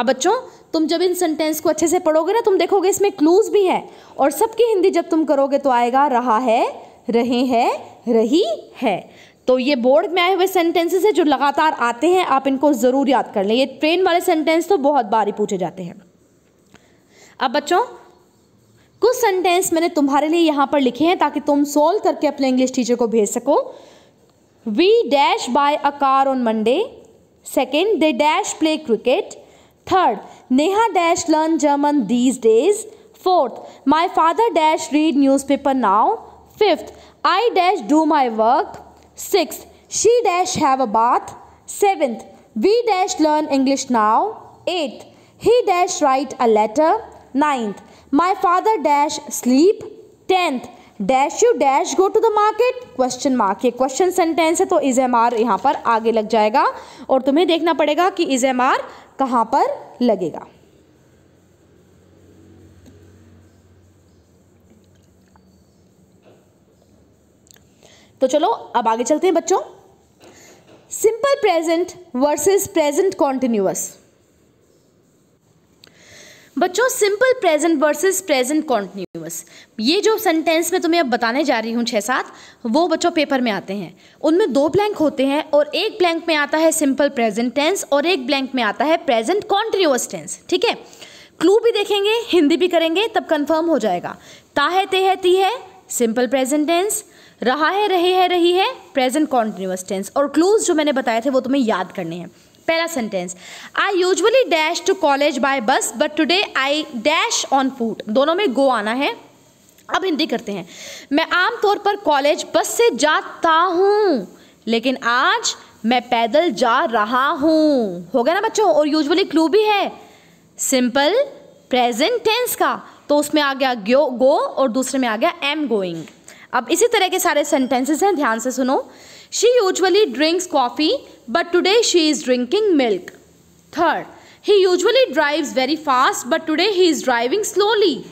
अब बच्चों तुम जब इन sentence को अच्छे से पढ़ोगे ना तुम देखोगे इसमें क्लूज भी है और सबकी हिंदी जब तुम करोगे तो आएगा रहा है रहे हैं रही है तो ये बोर्ड में आए हुए सेंटेंसेस है जो लगातार आते हैं आप इनको ज़रूर याद कर लें ये ट्रेन वाले सेंटेंस तो बहुत बार ही पूछे जाते हैं अब बच्चों कुछ सेंटेंस मैंने तुम्हारे लिए यहां पर लिखे हैं ताकि तुम सोल्व करके अपने इंग्लिश टीचर को भेज सको we dash by a car on Monday second they dash play cricket Third, Neha dash learn German these days. Fourth, my father dash read newspaper now. Fifth, I dash do my work. Sixth, she dash have a bath. Seventh, we dash learn English now. Eighth, he dash write a letter. Ninth, my father dash sleep. Tenth, dash you dash go to the market question mark ये question sentence है तो is am are यहाँ पर आगे लग जाएगा और तुम्हें देखना पड़ेगा कि इज एम आर कहाँ पर लगेगा तो चलो अब आगे चलते हैं बच्चों simple present versus present continuous बच्चों simple present versus present continuous ये जो सेंटेंस मैं तुम्हें अब बताने जा रही हूँ छः सात वो बच्चों पेपर में आते हैं उनमें दो ब्लैंक होते हैं और एक ब्लैंक में आता है सिंपल प्रेजेंट टेंस और एक ब्लैंक में आता है प्रेजेंट कॉन्टिन्यूस टेंस ठीक है क्लू भी देखेंगे हिंदी भी करेंगे तब कन्फर्म हो जाएगा ताहे ते है ती है सिंपल प्रेजेंट टेंस रहा है रहे है रही है प्रेजेंट कॉन्टिन्यूस टेंस और क्लूज जो मैंने बताए थे वो तुम्हें याद करने हैं पहला sentence I usually dash to college by bus but today I dash on foot दोनों में गो आना है अब हिंदी करते हैं मैं आमतौर पर कॉलेज बस से जाता हूँ लेकिन आज मैं पैदल जा रहा हूँ हो गया ना बच्चों और यूजली क्लू भी है सिंपल प्रेजेंट टेंस का तो उसमें आ गया गो और दूसरे में आ गया एम गोइंग अब इसी तरह के सारे सेंटेंसेस हैं ध्यान से सुनो She usually drinks coffee but today she is drinking milk. Third, he usually drives very fast but today he is driving slowly.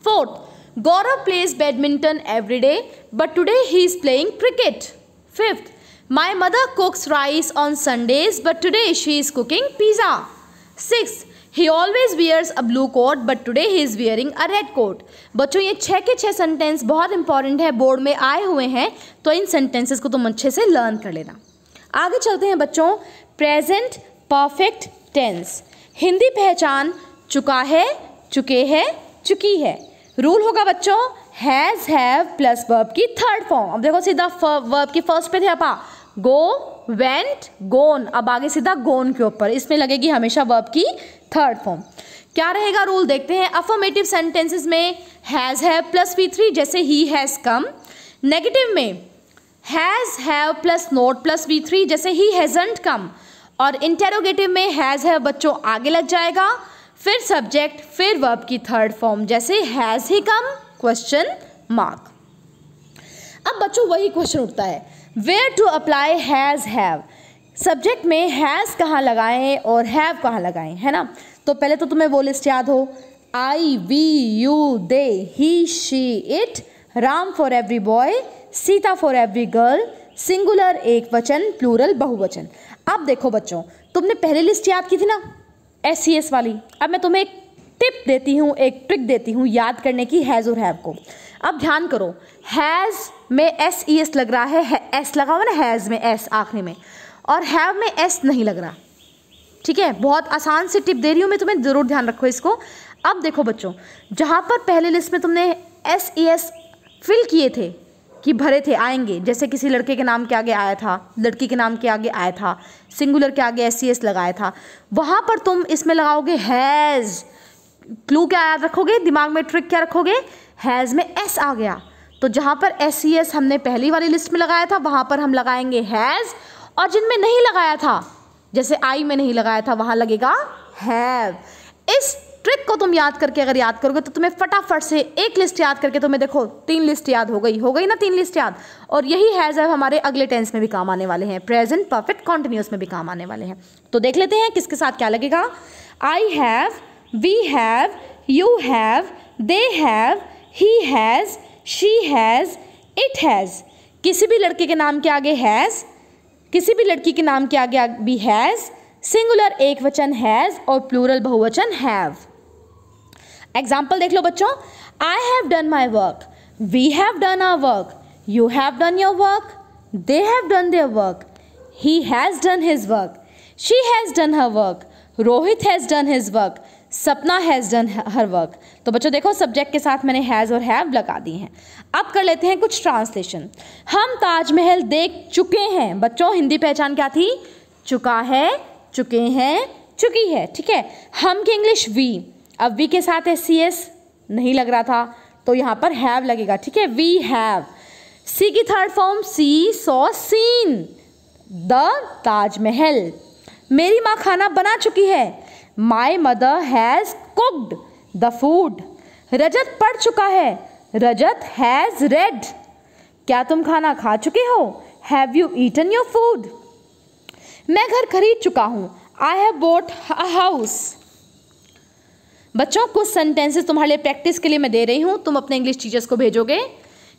Fourth, Gaurav plays badminton every day but today he is playing cricket. Fifth, my mother cooks rice on Sundays but today she is cooking pizza. Sixth, he always wears a blue coat but today he is wearing a red coat बच्चों ये छः के छः sentence बहुत important है board में आए हुए हैं तो इन सेंटेंसेस को तुम अच्छे से लर्न कर लेना आगे चलते हैं बच्चों प्रेजेंट परफेक्ट टेंस हिंदी पहचान चुका है चुके है चुकी है रूल होगा बच्चों हैज़ हैव प्लस वर्ब की थर्ड फॉर्म अब देखो सीधा वर्ब की फर्स्ट पे थे अपा गो वेंट गोन अब आगे सीधा गोन के ऊपर इसमें लगेगी हमेशा वर्ब की थर्ड फॉर्म क्या रहेगा रूल देखते हैं अफर्मेटिव सेंटेंसेस में has have plus V three जैसे ही हैज़ कम नेगेटिव में has have plus not plus V three जैसे ही हैजेंट कम और इंटेरोगेटिव में हैज़ हैव बच्चों आगे लग जाएगा फिर सब्जेक्ट फिर वर्ब की थर्ड फॉर्म जैसे has he come question mark अब बच्चों वही क्वेश्चन उठता है where to apply has have subject में हैज़ कहाँ लगाएं और हैव कहाँ लगाएं है ना तो पहले तो तुम्हें वो लिस्ट याद हो I we you they he she it Ram for every boy Sita for every girl singular एक वचन प्लूरल बहुवचन अब देखो बच्चों तुमने पहली लिस्ट याद की थी ना एस सी एस वाली अब मैं तुम्हें एक टिप देती हूँ एक ट्रिक देती हूँ याद करने की हैज़ और हैव को अब ध्यान करो हैज़ में एस ई एस लग रहा है एस लगा हुआ ना हैज़ में एस आखिरी में और हैव में एस नहीं लग रहा ठीक है बहुत आसान से टिप दे रही हूँ मैं तुम्हें ज़रूर ध्यान रखो इसको अब देखो बच्चों जहाँ पर पहले लिस्ट में तुमने एस ई एस फिल किए थे कि भरे थे आएंगे जैसे किसी लड़के के नाम के आगे आया था लड़की के नाम के आगे आया था सिंगुलर के आगे एस सी एस लगाया था वहाँ पर तुम इसमें लगाओगे हैज़ क्लू क्या याद रखोगे दिमाग में ट्रिक क्या रखोगे हैज़ में एस आ गया तो जहाँ पर एस सी एस हमने पहली वाली लिस्ट में लगाया था वहाँ पर हम लगाएंगे हैज़ और जिनमें नहीं लगाया था जैसे आई में नहीं लगाया था वहाँ लगेगा हैव इस ट्रिक को तुम याद करके अगर याद करोगे तो तुम्हें फटाफट से एक लिस्ट याद करके तुम्हें देखो तीन लिस्ट याद हो गई हो गई ना तीन लिस्ट याद और यही हैज़ है हमारे अगले टेंस में भी काम आने वाले हैं प्रेजेंट परफेक्ट कॉन्टिन्यूस में भी काम आने वाले हैं तो देख लेते हैं किसके साथ क्या लगेगा I have we have you have they have he has she has it has किसी भी लड़के के नाम के आगे हैज़ किसी भी लड़की के नाम के आगे भी हैज़ सिंगुलर एक वचन हैज़ और प्लूरल बहुवचन हैव एग्जाम्पल देख लो बच्चों I have done my work we have done our work you have done your work they have done their work he has done his work she has done her work Rohit has done his work Sapna has done her work तो बच्चों देखो subject के साथ मैंने has और have लगा दी हैं अब कर लेते हैं कुछ ट्रांसलेशन हम ताजमहल देख चुके हैं बच्चों हिंदी पहचान क्या थी चुका है चुके हैं चुकी है ठीक है हम की इंग्लिश वी अब वी के साथ एस सी एस नहीं लग रहा था तो यहाँ पर हैव लगेगा ठीक है वी हैव सी की third form see saw seen the Taj Mahal मेरी माँ खाना बना चुकी है my mother has cooked the food Rajat पढ़ चुका है रजत हैज़ रेड क्या तुम खाना खा चुके हो have you eaten your food मैं घर खरीद चुका हूँ I have bought a house बच्चों कुछ सेंटेंसेस तुम्हारे लिए प्रैक्टिस के लिए मैं दे रही हूँ तुम अपने इंग्लिश टीचर्स को भेजोगे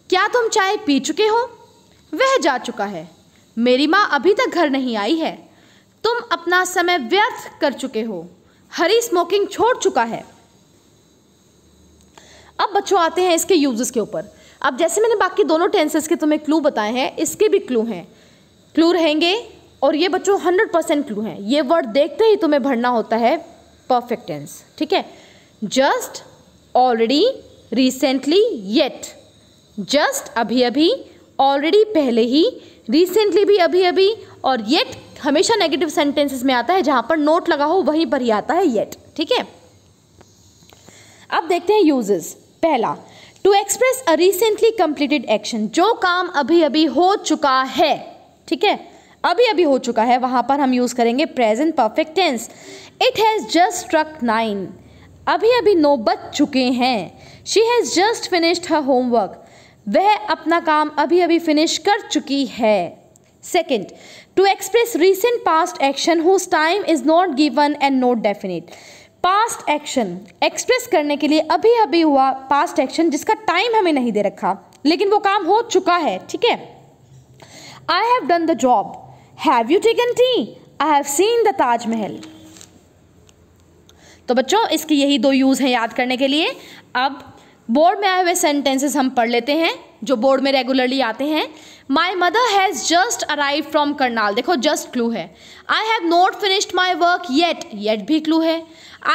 क्या तुम चाय पी चुके हो वह जा चुका है मेरी माँ अभी तक घर नहीं आई है तुम अपना समय व्यर्थ कर चुके हो हरी स्मोकिंग छोड़ चुका है अब बच्चों आते हैं इसके यूजेस के ऊपर अब जैसे मैंने बाकी दोनों टेंसेस के तुम्हें क्लू बताए हैं इसके भी क्लू हैं क्लू रहेंगे और ये बच्चों हंड्रेड परसेंट क्लू हैं ये वर्ड देखते ही तुम्हें भरना होता है परफेक्ट टेंस ठीक है just already recently yet just अभी अभी ऑलरेडी पहले ही रिसेंटली भी अभी अभी और येट हमेशा नेगेटिव सेंटेंसेस में आता है जहां पर नोट लगा हो वहीं पर ही आता है येट ठीक है अब देखते हैं यूजेस पहला to express a recently completed action जो काम अभी अभी हो चुका है ठीक है अभी अभी हो चुका है वहां पर हम यूज़ करेंगे present perfect tense it has just struck nine अभी अभी नो बज चुके हैं she has just finished her homework वह अपना काम अभी अभी फिनिश कर चुकी है second to express recent past action whose time is not given and not definite past action express करने के लिए अभी अभी हुआ पास्ट एक्शन जिसका टाइम हमें नहीं दे रखा लेकिन वो काम हो चुका है ठीक है I have done the job have you taken tea I have seen the Taj Mahal तो बच्चों इसकी यही दो यूज़ हैं याद करने के लिए अब बोर्ड में आए हुए सेंटेंसेस हम पढ़ लेते हैं जो बोर्ड में रेगुलरली आते हैं my mother has just arrive from Karnal देखो जस्ट क्लू है I have not finished my work yet yet भी क्लू है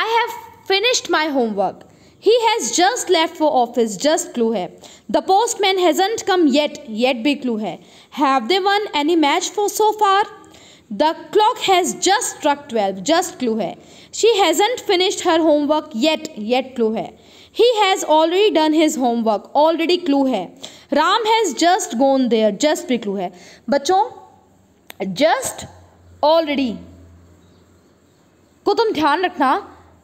I have finished my homework he has just left for office just clue है the postman hasn't come yet yet भी clue है have they won any match for so far the clock has just struck twelve just clue है she hasn't finished her homework yet yet clue है he has already done his homework already clue है Ram has just gone there just भी clue है बच्चों just already को तुम ध्यान रखना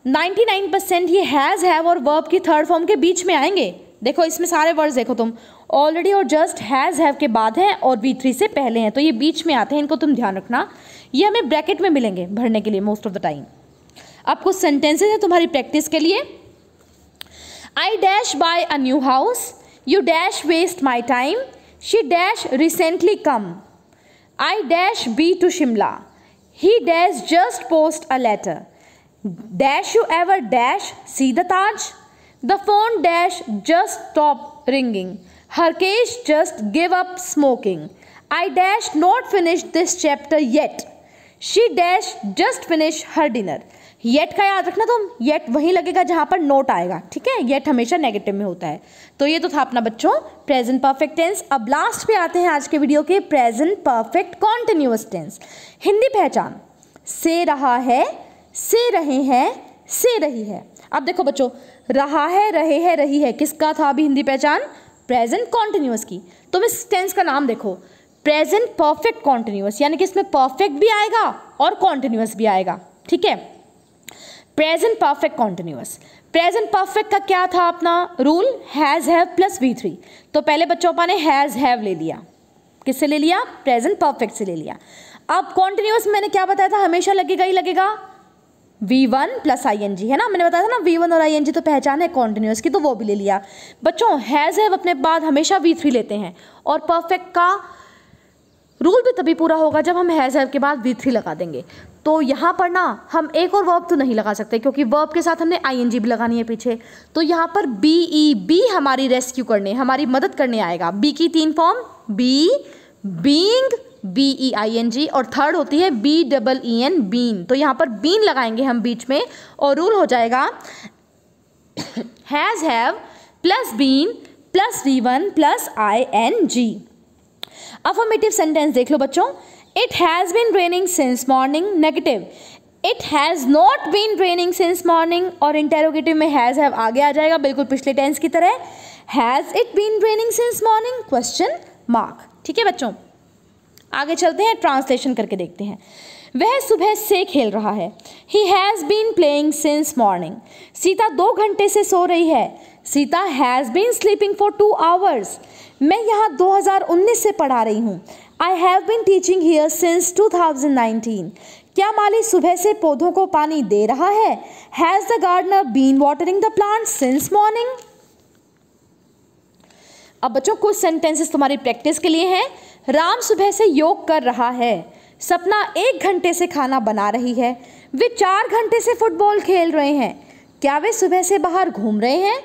99 परसेंट ये हैज़ हैव और वर्ब की थर्ड फॉर्म के बीच में आएंगे देखो इसमें सारे वर्ड्स देखो तुम ऑलरेडी और जस्ट हैज़ हैव के बाद हैं और वी थ्री से पहले हैं तो ये बीच में आते हैं इनको तुम ध्यान रखना ये हमें ब्रैकेट में मिलेंगे भरने के लिए मोस्ट ऑफ द टाइम अब कुछ सेंटेंसेज हैं तुम्हारी प्रैक्टिस के लिए I dash buy a new house. You dash waste my time. She dash recently come. I dash be to Shimla. He dash just post a letter. Dash you ever dash see the Taj? The phone dash just stop ringing. Her case just give up smoking. I dash not finish this chapter yet. She dash just finish her dinner. Yet का याद रखना तुम तो yet वहीं लगेगा जहाँ पर note आएगा ठीक है येट हमेशा नेगेटिव में होता है तो ये तो था अपना बच्चों प्रेजेंट परफेक्ट टेंस अब लास्ट पे आते हैं आज के वीडियो के present perfect continuous tense Hindi पहचान से रहा है से रहे हैं से रही है अब देखो बच्चों रहा है रहे है रही है किसका था अभी हिंदी पहचान प्रेजेंट कॉन्टिन्यूस की तुम इस टेंस का नाम देखो प्रेजेंट परफेक्ट कॉन्टिन्यूस यानी कि इसमें परफेक्ट भी आएगा और कॉन्टिन्यूस भी आएगा ठीक है present perfect continuous present perfect का क्या था अपना rule has have plus V three तो पहले बच्चों पाने हैज़ हैव ले लिया किससे ले लिया प्रेजेंट परफेक्ट से ले लिया अब कॉन्टिन्यूस मैंने क्या बताया था हमेशा लगेगा ही लगेगा V one plus I N G है ना मैंने बताया था ना वी वन और आई एन जी तो पहचान है कॉन्टिन्यूस की तो वो भी ले लिया बच्चों हैज़ हैव अपने बाद हमेशा वी थ्री लेते हैं और परफेक्ट का रूल भी तभी पूरा होगा जब हम हैज़ हैव के बाद वी थ्री लगा देंगे तो यहाँ पर ना हम एक और वर्ब तो नहीं लगा सकते क्योंकि वर्ब के साथ हमने जी भी लगानी है पीछे तो यहाँ पर बी ई बी हमारी रेस्क्यू करने हमारी मदद करने आएगा बी की तीन form be being B E I N G और थर्ड होती है B double E N been तो यहाँ पर बीन लगाएंगे हम बीच में और रूल हो जाएगा has have plus been plus D one plus I N G affirmative sentence देख लो बच्चों It has been raining since morning. Negative. It has not been raining since morning और इंटेरोगेटिव में हैज़ हैव आगे आ जाएगा बिल्कुल पिछले टेंस की तरह has it been raining since morning question mark ठीक है बच्चों आगे चलते हैं ट्रांसलेशन करके देखते हैं वह सुबह से खेल रहा है he has been playing since morning Sita दो घंटे से सो रही है Sita has been sleeping for two hours मैं यहाँ 2019 से पढ़ा रही हूँ I have been teaching here since 2019 क्या माली सुबह से पौधों को पानी दे रहा है has the gardener been watering the plant since morning अब बच्चों कुछ सेंटेंसेस तुम्हारी प्रैक्टिस के लिए हैं राम सुबह से योग कर रहा है सपना एक घंटे से खाना बना रही है वे चार घंटे से फुटबॉल खेल रहे हैं क्या वे सुबह से बाहर घूम रहे हैं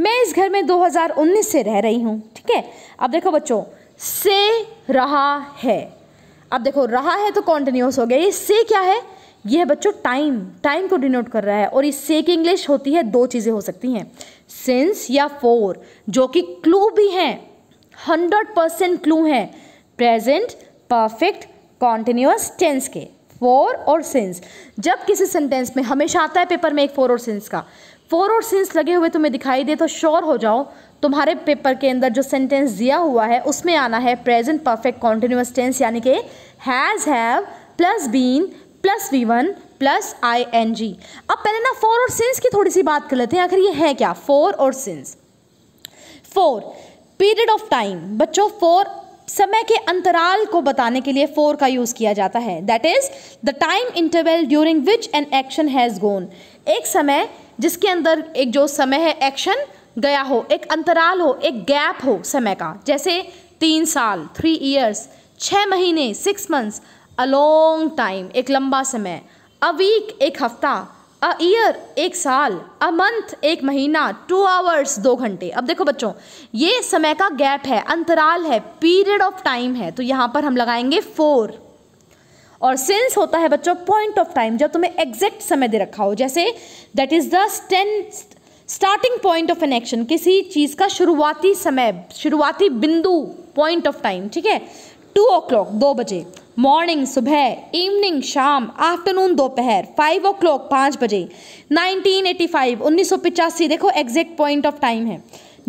मैं इस घर में 2019 से रह रही हूँ ठीक है अब देखो बच्चों से रहा है अब देखो रहा है तो कॉन्टिन्यूस हो गया ये से क्या है ये है बच्चों टाइम टाइम को डिनोट कर रहा है और इस से की इंग्लिश होती है दो चीज़ें हो सकती हैं सिंस या फोर जो कि क्लू भी हैं हंड्रेड परसेंट क्लू हैं प्रेजेंट परफेक्ट कॉन्टिन्यूस टेंस के फोर और सिंस जब किसी सेंटेंस में हमेशा आता है पेपर में एक फोर और सिंस का फोर और सिंस लगे हुए तुम्हें दिखाई दे तो श्योर हो जाओ तुम्हारे पेपर के अंदर जो सेंटेंस दिया हुआ है उसमें आना है प्रेजेंट परफेक्ट कॉन्टिन्यूस टेंस यानी कि has have plus been plus V one plus I N G अब पहले ना फोर और सिंस की थोड़ी सी बात कर लेते हैं आखिर ये है क्या फोर और since for period of time बच्चों फोर समय के अंतराल को बताने के लिए फोर का यूज़ किया जाता है that is the time interval during which an action has gone एक समय जिसके अंदर एक जो समय है एक्शन गया हो एक अंतराल हो एक गैप हो समय का जैसे तीन साल थ्री ईयर्स छः महीने six months a long time एक लंबा समय अ वीक एक हफ्ता अ ईयर एक साल अ मंथ एक महीना टू आवर्स दो घंटे अब देखो बच्चों ये समय का गैप है अंतराल है पीरियड ऑफ टाइम है तो यहाँ पर हम लगाएंगे फोर और सिंस होता है बच्चों पॉइंट ऑफ टाइम जब तुम्हें एग्जैक्ट समय दे रखा हो जैसे that is the tenth starting point of an action किसी चीज़ का शुरुआती समय शुरुआती बिंदु पॉइंट ऑफ टाइम ठीक है टू ओ क्लॉक दो बजे मॉर्निंग सुबह इवनिंग शाम आफ्टरनून दोपहर फाइव ओ क्लॉक पाँच बजे नाइनटीन एटी फाइव उन्नीस सौ पिचासी देखो एग्जैक्ट पॉइंट ऑफ टाइम है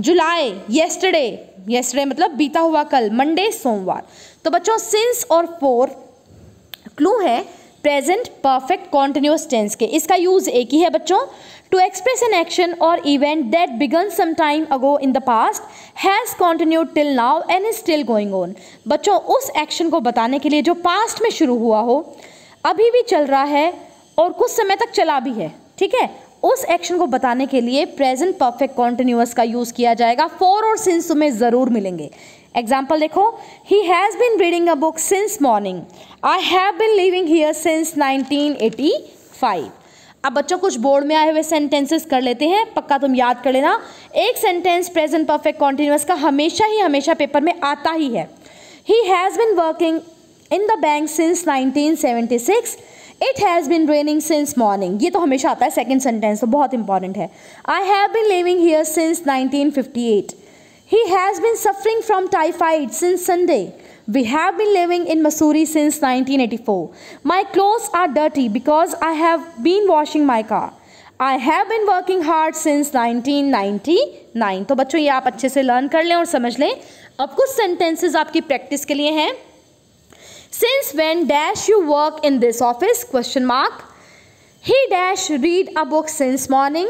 जुलाई येस्टरडे येस्टरडे मतलब बीता हुआ कल मंडे सोमवार तो बच्चों सिंस और फोर क्लू है प्रेजेंट परफेक्ट कॉन्टिन्यूस टेंस के इसका यूज़ एक ही है बच्चों टू एक्सप्रेस एन एक्शन और event that began some time ago in the past has continued till now and is still going on बच्चों उस एक्शन को बताने के लिए जो पास्ट में शुरू हुआ हो अभी भी चल रहा है और कुछ समय तक चला भी है ठीक है उस एक्शन को बताने के लिए प्रेजेंट परफेक्ट कॉन्टिन्यूस का यूज़ किया जाएगा फोर और सिंस तुम्हें ज़रूर मिलेंगे एग्जाम्पल देखो he has been reading a book since morning I have been living here since 1985 अब बच्चों कुछ बोर्ड में आए हुए सेंटेंसेस कर लेते हैं पक्का तुम याद कर लेना एक सेंटेंस प्रेजेंट परफेक्ट कॉन्टीन्यूस का हमेशा ही हमेशा पेपर में आता ही है he has been working in the bank since 1976 it has been raining since morning ये तो हमेशा आता है सेकेंड सेंटेंस तो बहुत इंपॉर्टेंट है I have been living here since eight he has been suffering from typhoid since Sunday We have been living in Missouri since 1984. My clothes are dirty because I have been washing my car. I have been working hard since 1999. तो बच्चों ये आप अच्छे से learn कर लें और समझ लें अब कुछ सेंटेंसेज आपकी प्रैक्टिस के लिए हैं Since when dash you work in this office? Question mark. He dash read a book since morning.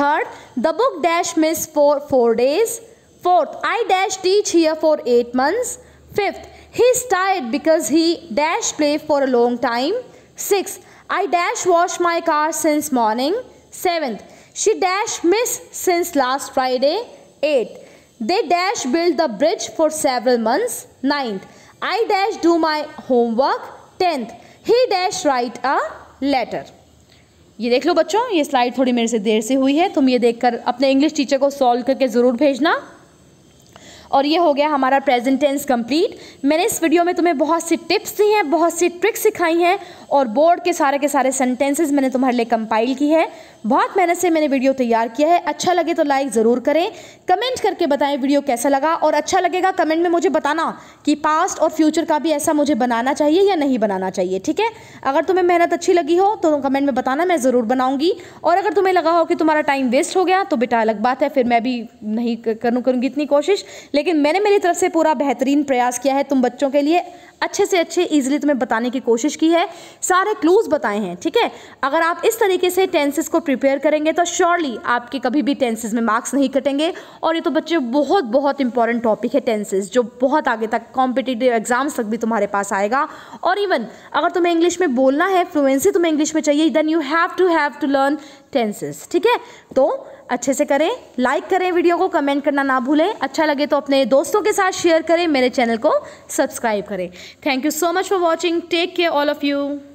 Third, the book dash miss for four days. Fourth, I dash teach here for eight months. Fifth, he's tired because he dash play for a long time. Sixth, I dash wash my car since morning. Seventh, she dash miss since last Friday. Eighth, they dash build the bridge for several months. Ninth, I dash do my homework. Tenth, he dash write a letter. ये देख लो बच्चों ये slide थोड़ी मेरे से देर से हुई है तुम ये देखकर अपने इंग्लिश टीचर को सॉल्व करके ज़रूर भेजना और ये हो गया हमारा प्रेजेंट टेंस कंप्लीट मैंने इस वीडियो में तुम्हें बहुत सी टिप्स दी हैं बहुत सी ट्रिक्स सिखाई हैं और बोर्ड के सारे के सारे सेंटेंसेस मैंने तुम्हारे लिए कंपाइल की है बहुत मेहनत से मैंने वीडियो तैयार किया है अच्छा लगे तो लाइक ज़रूर करें कमेंट करके बताएं वीडियो कैसा लगा और अच्छा लगेगा कमेंट में मुझे बताना कि पास्ट और फ्यूचर का भी ऐसा मुझे बनाना चाहिए या नहीं बनाना चाहिए ठीक है अगर तुम्हें मेहनत अच्छी लगी हो तो कमेंट में बताना मैं ज़रूर बनाऊँगी और अगर तुम्हें लगा हो कि तुम्हारा टाइम वेस्ट हो गया तो बेटा अलग बात है फिर मैं भी नहीं करूँ करूँगी इतनी कोशिश लेकिन मैंने मेरी तरफ से पूरा बेहतरीन प्रयास किया है तुम बच्चों के लिए अच्छे से अच्छे ईजिली तुम्हें बताने की कोशिश की है सारे क्लूज़ बताए हैं ठीक है अगर आप इस तरीके से टेंसेस को प्रिपेयर करेंगे तो श्योरली आपके कभी भी टेंसेस में मार्क्स नहीं कटेंगे और ये तो बच्चे बहुत बहुत इंपॉर्टेंट टॉपिक है टेंसेस जो बहुत आगे तक कॉम्पिटिटिव एग्जाम्स तक भी तुम्हारे पास आएगा और इवन अगर तुम्हें इंग्लिश में बोलना है फ्लुएंसी तुम्हें इंग्लिश में चाहिए then you have to have to learn tenses ठीक है तो अच्छे से करें लाइक करें वीडियो को कमेंट करना ना भूलें अच्छा लगे तो अपने दोस्तों के साथ शेयर करें मेरे चैनल को सब्सक्राइब करें thank you so much for watching take care all of you